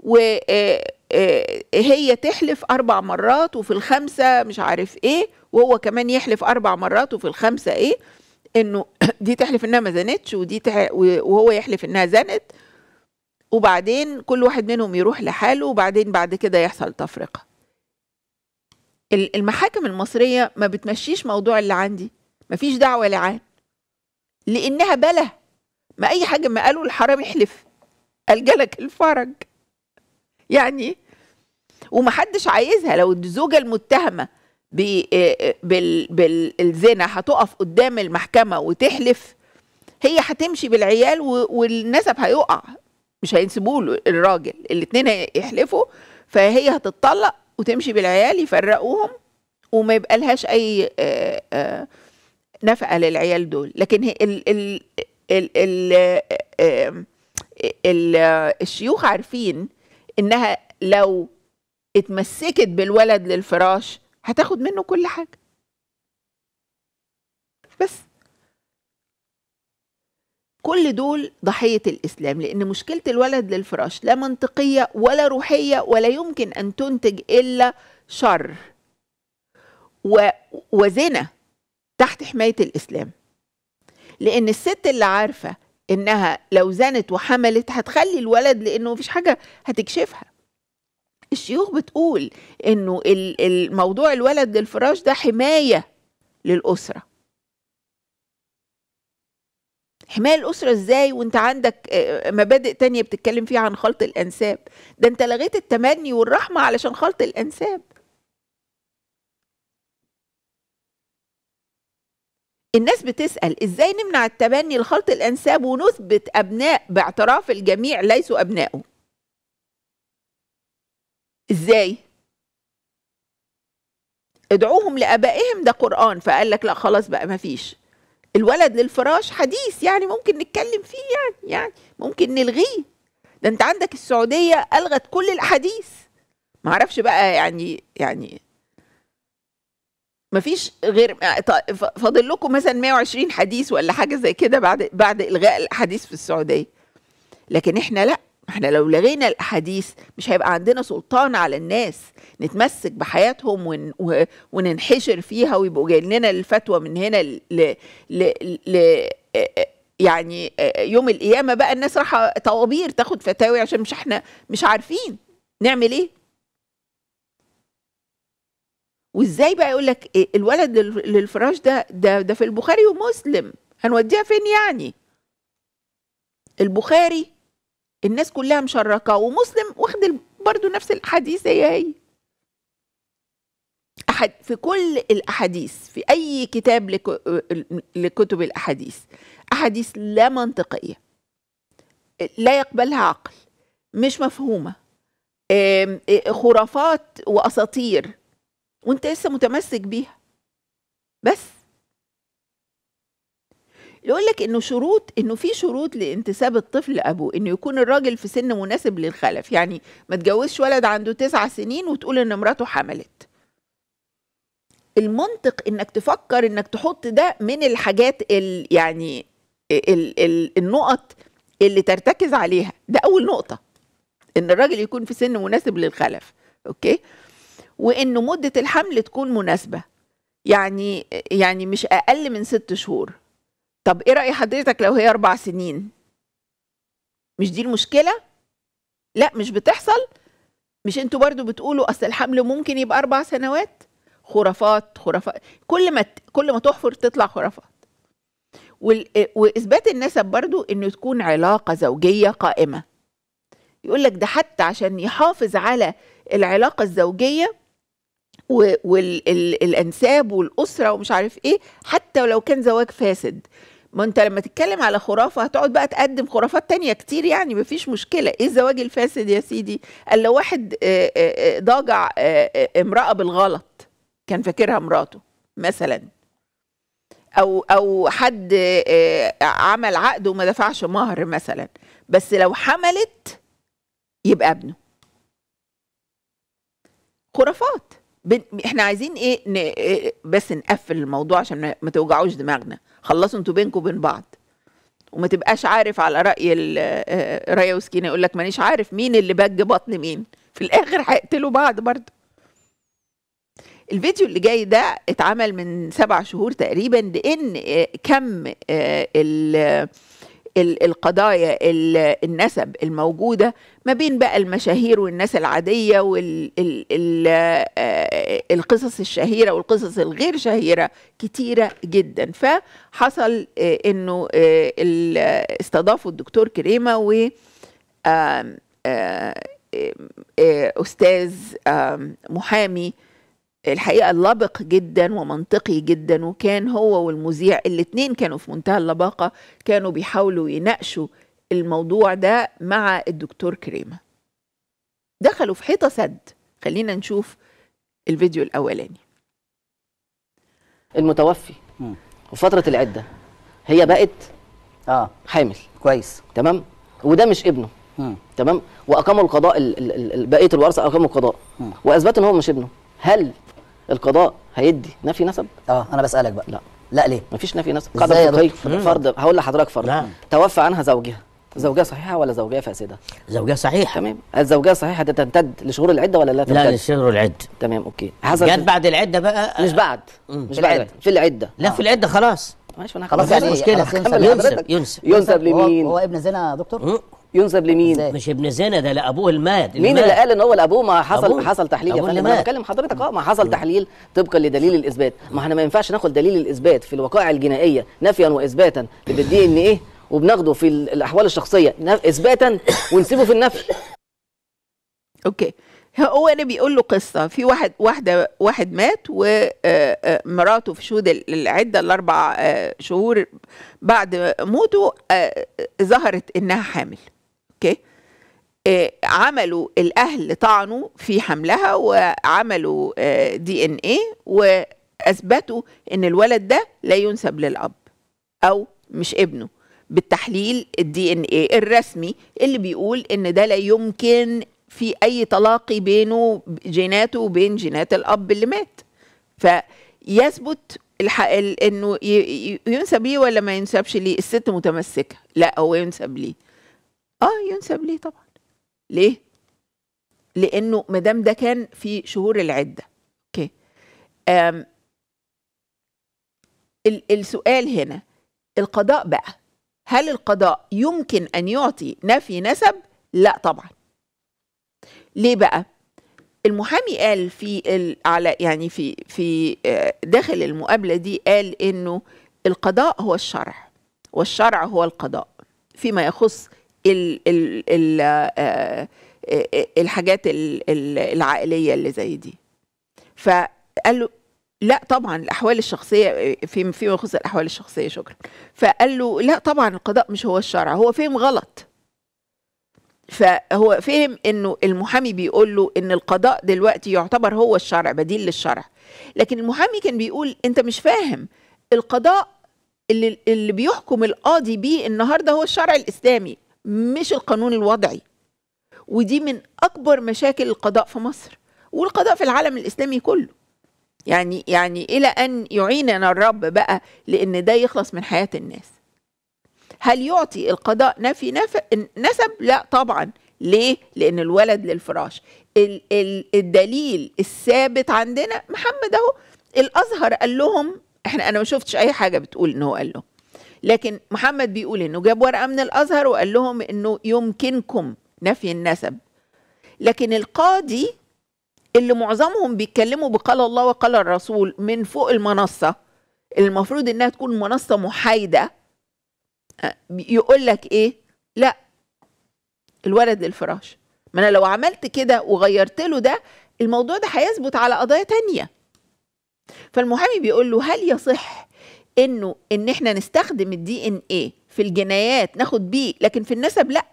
وهي آه، آه، تحلف اربع مرات وفي الخمسه مش عارف ايه وهو كمان يحلف اربع مرات وفي الخمسه ايه انه دي تحلف انها ما زنتش ودي تح... وهو يحلف انها زنت وبعدين كل واحد منهم يروح لحاله وبعدين بعد كده يحصل تفرقه المحاكم المصريه ما بتمشيش موضوع اللي عندي مفيش دعوه لعان لانها بلا ما اي حاجه ما قالوا الحرام يحلف الجلك الفرج يعني ومحدش عايزها لو الزوجه المتهمه بالزنا آه، آه، هتقف قدام المحكمه وتحلف هي هتمشي بالعيال والنسب هيقع مش هينسبوه له الراجل الاتنين هيحلفوا فهي هتطلق وتمشي بالعيال يفرقوهم وما يبقى لهاش اي آه، نفقه للعيال دول لكن ال ال ال ال الشيوخ عارفين انها لو اتمسكت بالولد للفراش هتاخد منه كل حاجه بس كل دول ضحية الإسلام لأن مشكلة الولد للفراش لا منطقية ولا روحية ولا يمكن أن تنتج إلا شر و... وزنا تحت حماية الإسلام لأن الست اللي عارفة إنها لو زنت وحملت هتخلي الولد لأنه مفيش حاجة هتكشفها الشيوخ بتقول انه الموضوع الولد للفراش ده حمايه للاسره حماية الأسرة إزاي وأنت عندك آه، آه، مبادئ تانية بتتكلم فيها عن خلط الأنساب ده أنت لغيت التمني والرحمة علشان خلط الأنساب الناس بتسأل إزاي نمنع التبني لخلط الأنساب ونثبت أبناء باعتراف الجميع ليسوا أبنائه ازاي ادعوهم لابائهم ده قران فقال لك لا خلاص بقى ما فيش الولد للفراش حديث يعني ممكن نتكلم فيه يعني يعني ممكن نلغيه ده انت عندك السعوديه الغت كل الاحاديث ما اعرفش بقى يعني يعني ما فيش غير فاضل لكم مثلا 120 حديث ولا حاجه زي كده بعد بعد الغاء الاحاديث في السعوديه لكن احنا لا احنا لو لغينا الاحاديث مش هيبقى عندنا سلطان على الناس نتمسك بحياتهم ون... وننحشر فيها ويبقوا جايين لنا الفتوى من هنا ل... ل... ل... يعني يوم القيامه بقى الناس راح طوابير تاخد فتاوي عشان مش احنا مش عارفين نعمل ايه وازاي بقى يقول لك إيه الولد للفراش ده ده ده في البخاري ومسلم هنوديها فين يعني البخاري الناس كلها مشركة ومسلم واخد برضو نفس الحديث هي هي أحد في كل الأحاديث في أي كتاب لكتب الأحاديث أحاديث لا منطقية لا يقبلها عقل مش مفهومة خرافات وأساطير وانت لسه متمسك بيها بس يقول لك انه شروط انه في شروط لانتساب الطفل لابوه انه يكون الراجل في سن مناسب للخلف يعني ما تجوزش ولد عنده تسع سنين وتقول ان مراته حملت المنطق انك تفكر انك تحط ده من الحاجات ال يعني ال ال النقط اللي ترتكز عليها ده اول نقطه ان الراجل يكون في سن مناسب للخلف اوكي وانه مده الحمل تكون مناسبه يعني يعني مش اقل من ست شهور طب ايه رأي حضرتك لو هي أربع سنين؟ مش دي المشكلة؟ لا مش بتحصل؟ مش انتوا برضو بتقولوا أصل الحمل ممكن يبقى أربع سنوات؟ خرافات خرافات كل ما كل ما تحفر تطلع خرافات إيه، واثبات النسب برضو انه تكون علاقه زوجيه قائمه يقول لك ده حتى عشان يحافظ على العلاقه الزوجيه والانساب والاسره ومش عارف ايه حتى لو كان زواج فاسد ما انت لما تتكلم على خرافه هتقعد بقى تقدم خرافات تانية كتير يعني مفيش مشكله ايه الزواج الفاسد يا سيدي قال لو واحد آه، آه، آه، ضاجع امراه بالغلط كان فاكرها مراته مثلا او او حد عمل عقد وما دفعش مهر مثلا بس لو حملت يبقى ابنه خرافات بن... احنا عايزين ايه ن... إيه بس نقفل الموضوع عشان ما توجعوش دماغنا خلصوا انتوا بينكم وبين بعض وما تبقاش عارف على راي رايه آه، وسكينه يقول لك مانيش عارف مين اللي بج بطن مين في الاخر هيقتلوا بعض برضه الفيديو اللي جاي ده اتعمل من سبع شهور تقريبا لان آه، كم آه، ال القضايا النسب الموجوده ما بين بقى المشاهير والناس العادية والقصص آه، الشهيرة والقصص الغير شهيرة كتيرة جدا فحصل آه، انه آه، استضافوا الدكتور كريمة و استاذ محامي الحقيقة لبق جدا ومنطقي جدا وكان هو والمذيع الاتنين كانوا في منتهى اللباقة كانوا بيحاولوا يناقشوا الموضوع ده مع الدكتور كريمة دخلوا في حيطة سد خلينا نشوف الفيديو الأولاني المتوفي وفترة العدة هي بقت اه حامل كويس تمام وده مش ابنه مم. تمام واقاموا القضاء بقيه الورثه اقاموا القضاء مم. واثبتوا ان هو مش ابنه هل القضاء هيدي نفي نسب اه انا بسالك بقى لا لا ليه مفيش نفي نسب قاعده فقهيه فرد هقول لحضرتك فرد نعم. توفى عنها زوجها زوجيه صحيحه ولا زوجيه فاسده زوجيه صحيحه تمام الزوجيه الصحيحه تمتد لشهور العده ولا لا تمتد لا لشهور العده تمام اوكي حصل جت بعد العده بقى مش بعد مش بعد في العده لا آه. في العده خلاص ماشي انا خلاص يعني مشكله آه، ينسب ينسب ينسب لمين هو ابن زنا يا دكتور ينسب لمين مش ابن زنا ده لابوه المات مين اللي قال ان هو لابوه ما حصل أبوه. حصل تحليل يا فندم انا بكلم حضرتك اه ما حصل تحليل طبقا لدليل الاثبات ما احنا ما ينفعش ناخد دليل الاثبات في الوقائع الجنائيه نفيا واثباتا بالدي ان ايه وبناخده في الاحوال الشخصيه اثباتا ونسيبه في النفي اوكي هو انا بيقول له قصه في واحد واحده واحد مات ومراته آه، آه، في شهود العده الاربع آه، شهور بعد موته ظهرت انها حامل اوكي عملوا الاهل طعنوا في حملها وعملوا دي ان اي واثبتوا ان الولد ده لا ينسب للاب او مش ابنه بالتحليل الدي ان ايه الرسمي اللي بيقول ان ده لا يمكن في اي تلاقي بينه جيناته وبين جينات الاب اللي مات فيثبت انه ينسب ليه ولا ما ينسبش ليه الست متمسكه لا هو ينسب ليه اه ينسب ليه طبعا ليه لانه ما دام ده كان في شهور العده اوكي السؤال هنا القضاء بقى هل القضاء يمكن أن يعطي نفي نسب؟ لا طبعا ليه بقى؟ المحامي قال في على يعني في في آه، داخل المقابله دي قال انه القضاء هو الشرع والشرع هو القضاء فيما يخص الـ الـ الـ آه، آه، الحاجات العائلية اللي زي دي فقال له لا طبعا الاحوال الشخصيه في فيما يخص الاحوال الشخصيه شكرا فقال له لا طبعا القضاء مش هو الشرع هو فهم غلط فهو فهم انه المحامي بيقول له ان القضاء دلوقتي يعتبر هو الشرع بديل للشرع لكن المحامي كان بيقول انت مش فاهم القضاء اللي, اللي بيحكم القاضي بيه النهارده هو الشرع الاسلامي مش القانون الوضعي ودي من اكبر مشاكل القضاء في مصر والقضاء في العالم الاسلامي كله يعني يعني إلى أن يعيننا الرب بقى لأن ده يخلص من حياة الناس هل يعطي القضاء نفي نف... نسب؟ لا طبعا ليه؟ لأن الولد للفراش ال... ال... الدليل الثابت عندنا محمد أهو الأزهر قال لهم احنا أنا ما شفتش أي حاجة بتقول إن هو قال لهم لكن محمد بيقول إنه جاب ورقة من الأزهر وقال لهم إنه يمكنكم نفي النسب لكن القاضي اللي معظمهم بيتكلموا بقال الله وقال الرسول من فوق المنصة المفروض انها تكون منصة محايدة آه، يقول لك ايه لا الولد للفراش ما انا لو عملت كده وغيرت له ده الموضوع ده هيثبت على قضايا تانية فالمحامي بيقول له هل يصح انه ان احنا نستخدم الدي ان ايه في الجنايات ناخد بيه لكن في النسب لا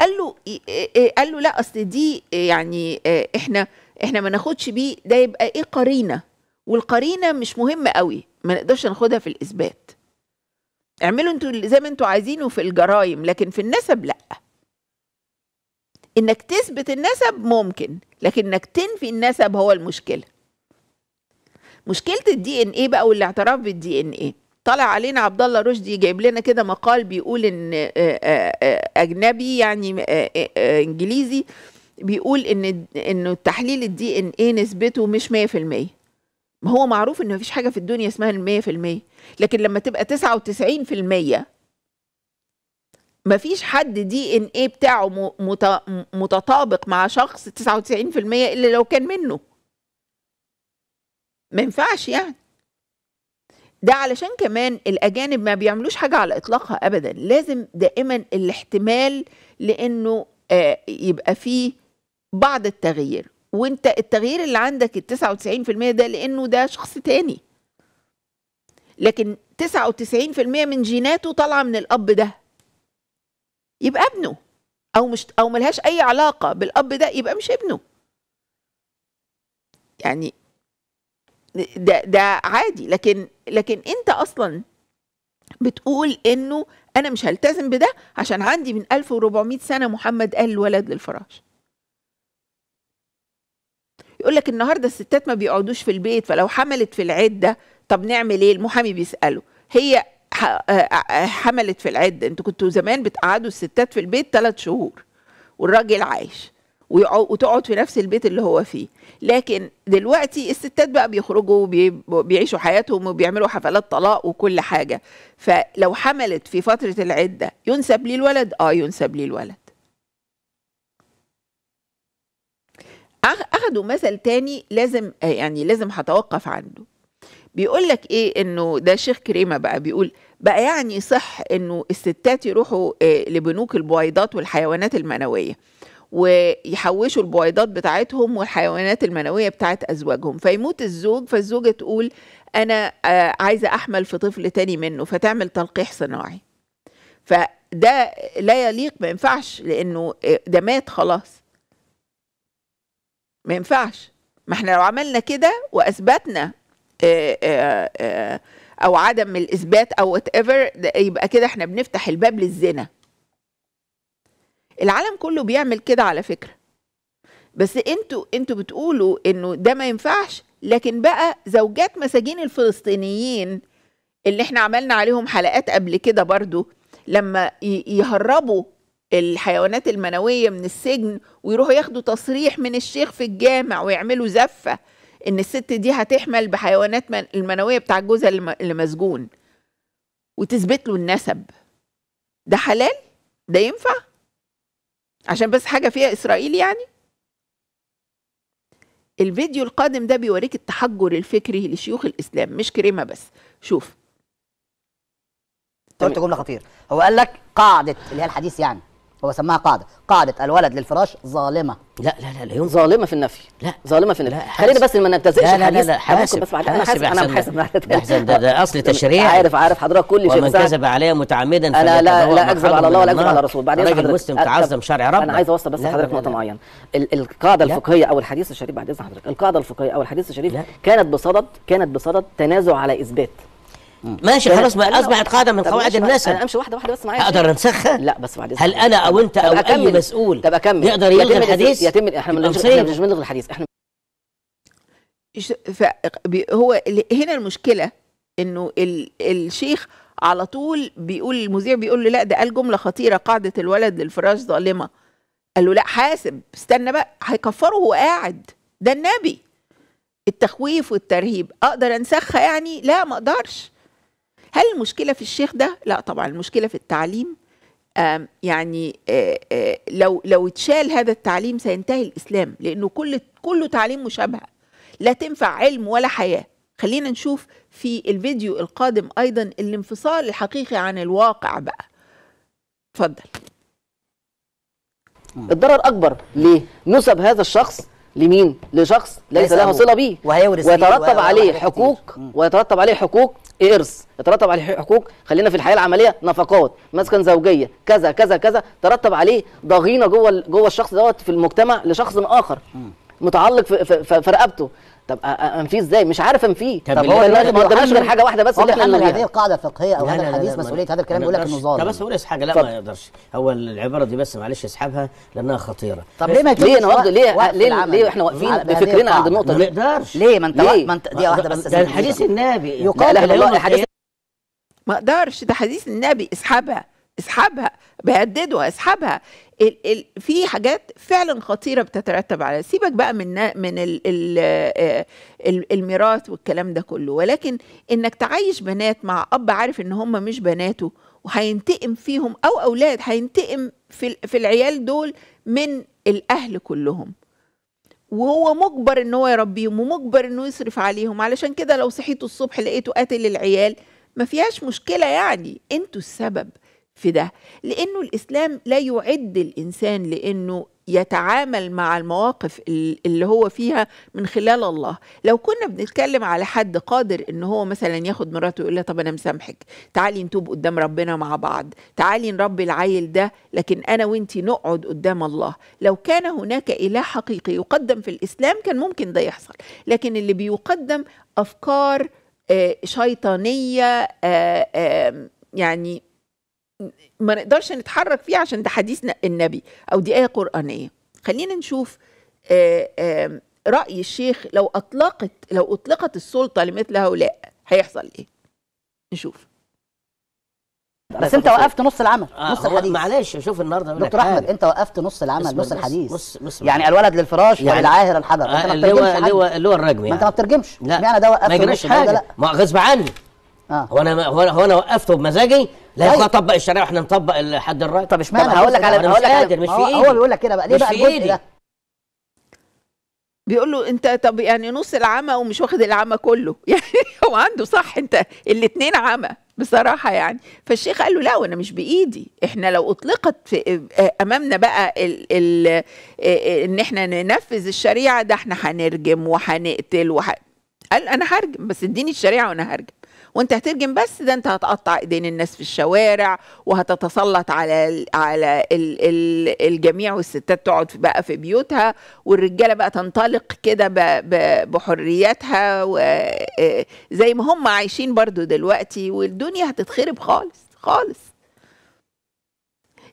قال له إيه، إيه، إيه، قال له لا اصل دي يعني احنا احنا ما ناخدش بيه ده يبقى ايه قرينه والقرينه مش مهمه قوي ما نقدرش ناخدها في الاثبات اعملوا انتوا زي ما انتوا عايزينه في الجرايم لكن في النسب لا انك تثبت النسب ممكن لكن انك تنفي النسب هو المشكله مشكله الدي ان ايه بقى والاعتراف بالدي ان ايه طالع علينا عبد الله رشدي جايب لنا كده مقال بيقول ان آه، آه، آه، اجنبي يعني انجليزي بيقول ان انه تحليل الدي ان ايه نسبته مش 100% ما هو معروف ان مفيش حاجه في الدنيا اسمها ال 100% لكن لما تبقى 99% مفيش حد دي ان ايه بتاعه متطابق مع شخص 99% الا لو كان منه ما ينفعش يعني ده علشان كمان الأجانب ما بيعملوش حاجة على إطلاقها أبدا لازم دائما الاحتمال لأنه آه يبقى فيه بعض التغيير وانت التغيير اللي عندك ال 99% ده لأنه ده شخص تاني لكن 99% من جيناته طالعة من الأب ده يبقى ابنه أو مش أو ملهاش أي علاقة بالأب ده يبقى مش ابنه يعني ده ده عادي لكن لكن انت اصلا بتقول انه انا مش هلتزم بده عشان عندي من 1400 سنه محمد قال الولد للفراش يقول لك النهارده الستات ما بيقعدوش في البيت فلو حملت في العده طب نعمل ايه المحامي بيساله هي آه، حملت في العده انتوا كنتوا زمان بتقعدوا الستات في البيت ثلاث شهور والراجل عايش وتقعد في نفس البيت اللي هو فيه لكن دلوقتي الستات بقى بيخرجوا وبيعيشوا حياتهم وبيعملوا حفلات طلاق وكل حاجة فلو حملت في فترة العدة ينسب لي الولد آه ينسب لي الولد أخدوا مثل تاني لازم يعني لازم هتوقف عنده بيقول لك ايه انه ده شيخ كريمه بقى بيقول بقى يعني صح انه الستات يروحوا آه، لبنوك البويضات والحيوانات المنويه ويحوشوا البويضات بتاعتهم والحيوانات المنوية بتاعت أزواجهم فيموت الزوج فالزوجة تقول أنا آه، عايزة أحمل في طفل تاني منه فتعمل تلقيح صناعي فده لا يليق ما ينفعش لأنه آه، ده مات خلاص ما ينفعش ما احنا لو عملنا كده وأثبتنا آه، أو عدم الإثبات أو وات ايفر يبقى كده احنا بنفتح الباب للزنا العالم كله بيعمل كده على فكره بس انتوا انتوا بتقولوا انه ده ما ينفعش لكن بقى زوجات مساجين الفلسطينيين اللي احنا عملنا عليهم حلقات قبل كده برضو لما يهربوا الحيوانات المنوية من السجن ويروحوا ياخدوا تصريح من الشيخ في الجامع ويعملوا زفة ان الست دي هتحمل بحيوانات المنوية بتاع جوزها اللي مسجون وتثبت له النسب ده حلال ده ينفع عشان بس حاجة فيها إسرائيل يعني الفيديو القادم ده بيوريك التحجر الفكري لشيوخ الإسلام مش كريمة بس شوف قلت جملة خطيرة هو قال لك قاعدة اللي هي الحديث يعني هو سماها قاعده قاعده الولد للفراش ظالمه لا لا لا العيون ظالمه في النفي لا ظالمه في النفي خلينا بس ما نبتزئش لا لا لا, حاسب بس انا حاسب انا حاسب احسن ده, ده اصل تشريع عارف عارف حضرتك كل شيء ومن كذب عليا متعمدا انا لا لا اكذب على الله ولا اكذب على الرسول بعدين راجل مسلم تعظم شرع ربنا انا عايز اوصل بس لحضرتك نقطه معينه القاعده الفقهيه او الحديث الشريف بعد اذن حضرتك القاعده الفقهيه او الحديث الشريف كانت بصدد كانت بصدد تنازع على اثبات ماشي طيب، خلاص ما اصبحت قاعده من قواعد الناس انا امشي واحده واحده بس معايا اقدر انسخها لا بس بعد هل انا او انت او اي مسؤول طب اكمل يقدر يلغي الحديث يتم احنا مش بنلغي الحديث احنا هو هنا المشكله انه الشيخ على طول بيقول المذيع بيقول له لا ده قال جمله خطيره قاعده الولد للفراش ظالمه قال له لا حاسب استنى بقى هيكفره وهو قاعد ده النبي التخويف والترهيب اقدر انسخها يعني لا ما اقدرش هل المشكله في الشيخ ده لا طبعا المشكله في التعليم يعني آه، آه، لو لو اتشال هذا التعليم سينتهي الاسلام لانه كل كله تعليم مشابهه لا تنفع علم ولا حياه خلينا نشوف في الفيديو القادم ايضا الانفصال الحقيقي عن الواقع بقى اتفضل الضرر اكبر ليه نسب هذا الشخص لمين لشخص ليس له صله بيه وهيورث ويترتب عليه حقوق ويترتب عليه حقوق ارث يترتب عليه حقوق خلينا في الحياه العمليه نفقات مسكن زوجيه كذا كذا كذا ترتب عليه ضغينه جوه جوه الشخص دوت في المجتمع لشخص اخر متعلق في, في, في رقبته طب انفيه ازاي مش عارف انفيه طب, طب هو لازم ما قدامناش غير حاجه واحده بس اللي احنا يعني؟ هذه القاعده الفقهيه او هذا الحديث مسؤوليه هذا الكلام يقول لك النظام طب بس اقول حاجه لا ما يقدرش هو العباره دي بس معلش اسحبها لانها خطيره طب ليه ما ليه النهارده ليه ليه ليه احنا واقفين بفكرنا عند النقطه دي ما يقدرش ليه ما انت ما انت دي واحده بس ده الحديث النبي يقال الحديث ما اقدرش ده حديث النبي اسحبها اسحبها بيهددوا اسحبها ال ال في حاجات فعلا خطيره بتترتب على سيبك بقى من من ال ال الميراث والكلام ده كله ولكن انك تعيش بنات مع اب عارف ان هم مش بناته وهينتقم فيهم او اولاد هينتقم في في العيال دول من الاهل كلهم وهو مجبر ان هو يربيهم ومجبر انه يصرف عليهم علشان كده لو صحيتوا الصبح لقيته قاتل العيال ما فيهاش مشكله يعني انتوا السبب في ده لانه الاسلام لا يعد الانسان لانه يتعامل مع المواقف اللي هو فيها من خلال الله لو كنا بنتكلم على حد قادر ان هو مثلا ياخد مراته ويقول لها طب انا مسامحك تعالي نتوب قدام ربنا مع بعض تعالي نربي العيل ده لكن انا وانت نقعد قدام الله لو كان هناك اله حقيقي يقدم في الاسلام كان ممكن ده يحصل لكن اللي بيقدم افكار آه، شيطانيه آه، يعني ما نقدرش نتحرك فيه عشان ده حديث النبي او دي ايه قرانيه خلينا نشوف آه، آه، راي الشيخ لو اطلقت لو اطلقت السلطه لمثل هؤلاء هيحصل ايه نشوف بس انت وقفت نص العمل آه نص الحديث معلش شوف النهارده دكتور احمد انت وقفت نص العمل نص الحديث بص بص يعني الولد للفراش يعني والعاهر الحجر آه انت ما اللي هو اللي هو الرجم ما انت يعني. ما بترجمش لا ده وقفت ما يجريش حاجه لا ما غصب عني آه. هو انا هو انا وقفته بمزاجي لا يبقى نطبق الشريعه واحنا نطبق الحد الرأي طب اشمعنى هقول لك على هقول لك مش في ايدي هو بيقول لك كده بقى ليه بقى الجزء ده بيقول له انت طب يعني نص العمى ومش واخد العمى كله يعني هو عنده صح انت الاثنين عمى بصراحة يعني فالشيخ قال له لا وانا مش بايدي احنا لو اطلقت آه، امامنا بقى الـ الـ آه، آه، ان احنا ننفذ الشريعة ده احنا هنرجم وهنقتل وح... قال انا هرجم بس اديني الشريعة وانا هرجم وانت هترجم بس ده انت هتقطع ايدين الناس في الشوارع وهتتسلط على الـ على الـ الـ الجميع والستات تقعد بقى في بيوتها والرجاله بقى تنطلق كده بحرياتها آه، زي ما هم عايشين برضو دلوقتي والدنيا هتتخرب خالص خالص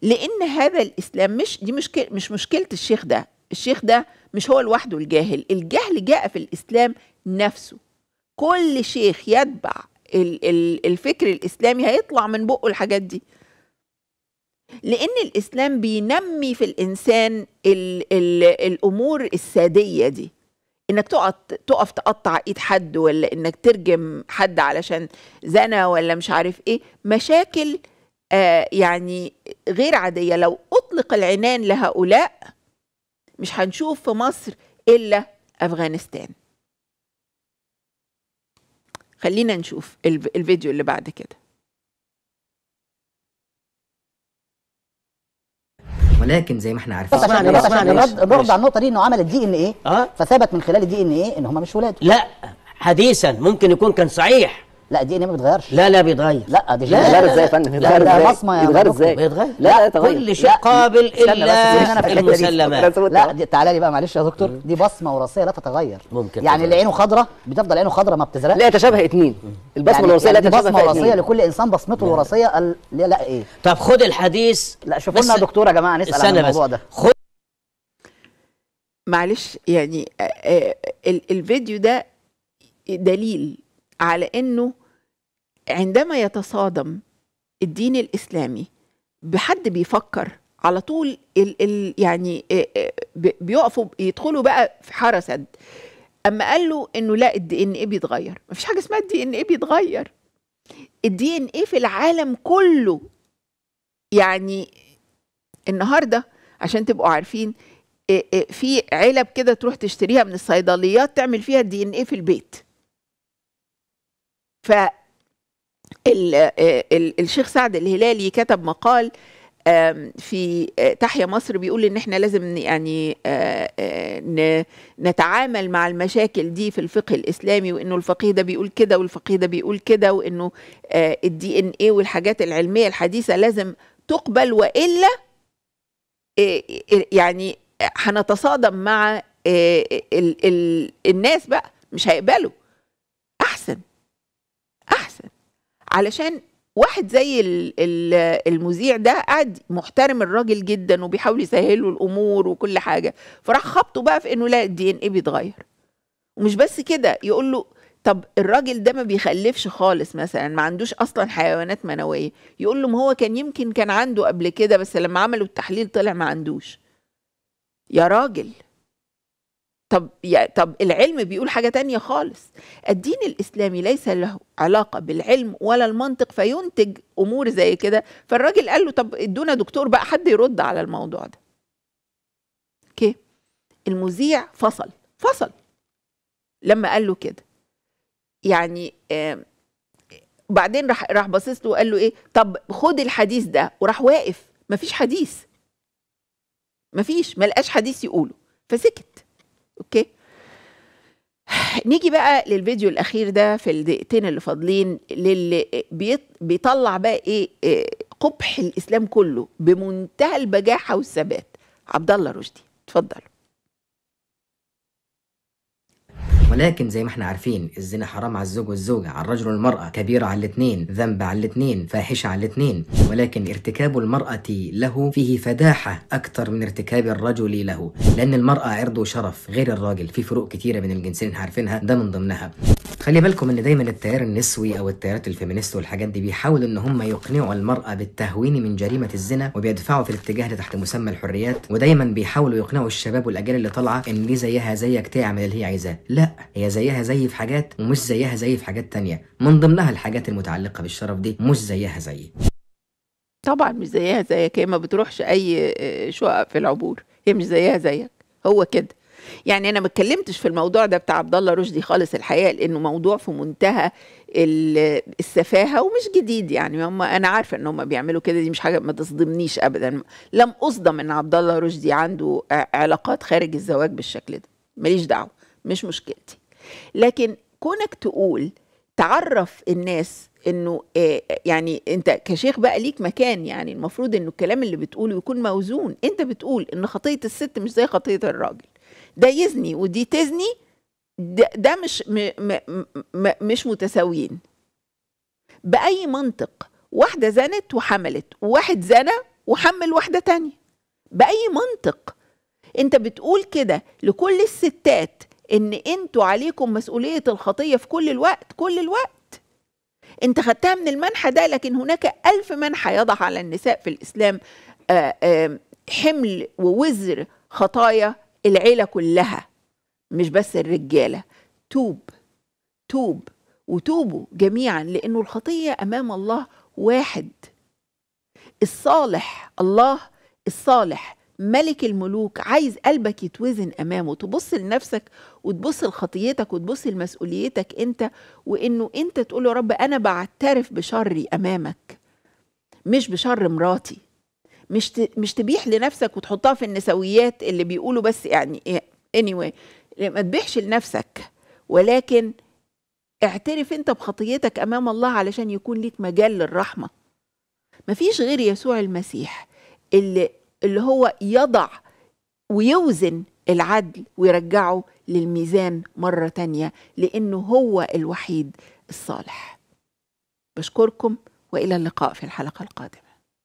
لان هذا الاسلام مش دي مش مش مشكله الشيخ ده الشيخ ده مش هو لوحده الجاهل الجهل جاء في الاسلام نفسه كل شيخ يتبع الفكر الاسلامي هيطلع من بقه الحاجات دي لان الاسلام بينمي في الانسان ال ال الامور الساديه دي انك تقعد تقف تقطع ايد حد ولا انك ترجم حد علشان زنا ولا مش عارف ايه مشاكل آه يعني غير عاديه لو اطلق العنان لهؤلاء مش هنشوف في مصر الا افغانستان خلينا نشوف الفيديو اللي بعد كده ولكن زي ما احنا عارفين بس عشان بس عشان على النقطه دي انه عمل الدي ان ايه فثبت من خلال الدي ان ايه ان هم مش ولاده لا حديثا ممكن يكون كان صحيح لا دي ان ايه ما بيتغيرش لا لا بيتغير لا دي بيتغير ازاي يا فندم بيتغير ازاي بصمه بيتغير ازاي بيتغير لا لا كل شيء قابل الا المسلمات لا تعالى لي بقى معلش يا دكتور دي بصمه وراثيه لا تتغير ممكن يعني اللي عينه خضراء بتفضل عينه خضراء ما بتزرقش لا تشابه اثنين البصمه يعني الوراثيه لا تتشابه بصمه وراثيه لكل انسان بصمته الوراثيه لا لا ايه طب خد الحديث لا شوف لنا دكتور يا جماعه نسال عن الموضوع ده خد معلش يعني آه، آه، الفيديو ده دليل على انه عندما يتصادم الدين الاسلامي بحد بيفكر على طول الـ الـ يعني بيقفوا يدخلوا بقى في حرسد اما قال له انه لا الدي ان ايه بيتغير مفيش حاجه اسمها الدي ان ايه بيتغير الدي ان ايه في العالم كله يعني النهارده عشان تبقوا عارفين في علب كده تروح تشتريها من الصيدليات تعمل فيها الدي ان ايه في البيت ف آه، الشيخ سعد الهلالي كتب مقال في تحيا مصر بيقول ان احنا لازم يعني آه، آه، نتعامل مع المشاكل دي في الفقه الاسلامي وانه الفقيه ده بيقول كده والفقيه ده بيقول كده وانه الدي ان ايه والحاجات العلميه الحديثه لازم تقبل والا يعني هنتصادم مع الناس بقى مش هيقبلوا احسن علشان واحد زي المذيع ده قاعد محترم الراجل جدا وبيحاول يسهل له الامور وكل حاجه فراح خبطه بقى في انه لا الدي ان ايه بيتغير ومش بس كده يقول له طب الراجل ده ما بيخلفش خالص مثلا ما عندوش اصلا حيوانات منويه يقول له ما هو كان يمكن كان عنده قبل كده بس لما عملوا التحليل طلع ما عندوش يا راجل طب يا طب العلم بيقول حاجه تانية خالص الدين الاسلامي ليس له علاقه بالعلم ولا المنطق فينتج امور زي كده فالراجل قال له طب ادونا دكتور بقى حد يرد على الموضوع ده اوكي المذيع فصل فصل لما قال له كده يعني بعدين راح راح باصص له وقال له ايه طب خد الحديث ده وراح واقف مفيش حديث مفيش ما لقاش حديث يقوله فسكت اوكي نيجي بقى للفيديو الاخير ده في الدقيقتين اللي فاضلين للي بيطلع بقى ايه, إيه قبح الاسلام كله بمنتهى البجاحه والثبات عبد الله رشدي اتفضل ولكن زي ما احنا عارفين الزنا حرام على الزوج والزوجة على الرجل والمرأة كبيرة على الاثنين ذنب على الاثنين فاحشة على الاثنين ولكن ارتكاب المرأة له فيه فداحة أكثر من ارتكاب الرجل له لأن المرأة عرض وشرف غير الراجل في فروق كثيره بين الجنسين احنا عارفينها ده من ضمنها خلي بالكم ان دايما التيار النسوي او التيارات الفيمينيست والحاجات دي بيحاولوا ان هم يقنعوا المراه بالتهوين من جريمه الزنا وبيدفعوا في الاتجاه ده تحت مسمى الحريات ودايما بيحاولوا يقنعوا الشباب والاجيال اللي طالعه ان دي زيها زيك تعمل اللي هي عايزاه لا هي زيها زي في حاجات ومش زيها زي في حاجات تانية من ضمنها الحاجات المتعلقة بالشرف دي مش زيها زيي طبعا مش زيها زيك هي ما بتروحش اي آه، شقق في العبور هي مش زيها زيك هو كده يعني انا ما اتكلمتش في الموضوع ده بتاع عبد الله رشدي خالص الحقيقه لانه موضوع في منتهى السفاهه ومش جديد يعني هم انا عارفه ان هم بيعملوا كده دي مش حاجه ما تصدمنيش ابدا لم اصدم ان عبد الله رشدي عنده آه، علاقات خارج الزواج بالشكل ده ماليش دعوه مش مشكلتي لكن كونك تقول تعرف الناس انه آه، يعني انت كشيخ بقى ليك مكان يعني المفروض انه الكلام اللي بتقوله يكون موزون انت بتقول ان خطيه الست مش زي خطيه الراجل ده يزني ودي تزني ده, ده مش م م م مش متساويين باي منطق واحده زنت وحملت وواحد زنى وحمل واحده تانية باي منطق انت بتقول كده لكل الستات ان انتوا عليكم مسؤوليه الخطيه في كل الوقت كل الوقت انت خدتها من المنحى ده لكن هناك ألف منحى يضع على النساء في الإسلام آه، حمل ووزر خطايا العيلة كلها مش بس الرجالة توب توب وتوبوا جميعا لأنه الخطية أمام الله واحد الصالح الله الصالح ملك الملوك عايز قلبك يتوزن أمامه تبص لنفسك وتبص لخطيتك وتبص لمسؤوليتك انت وانه انت تقول يا رب انا بعترف بشري امامك مش بشر مراتي مش مش تبيح لنفسك وتحطها في النسويات اللي بيقولوا بس يعني إيه، anyway ما تبيحش لنفسك ولكن اعترف انت بخطيتك امام الله علشان يكون ليك مجال للرحمه مفيش غير يسوع المسيح اللي اللي هو يضع ويوزن العدل ويرجعه للميزان مرة تانية لأنه هو الوحيد الصالح بشكركم وإلى اللقاء في الحلقة القادمة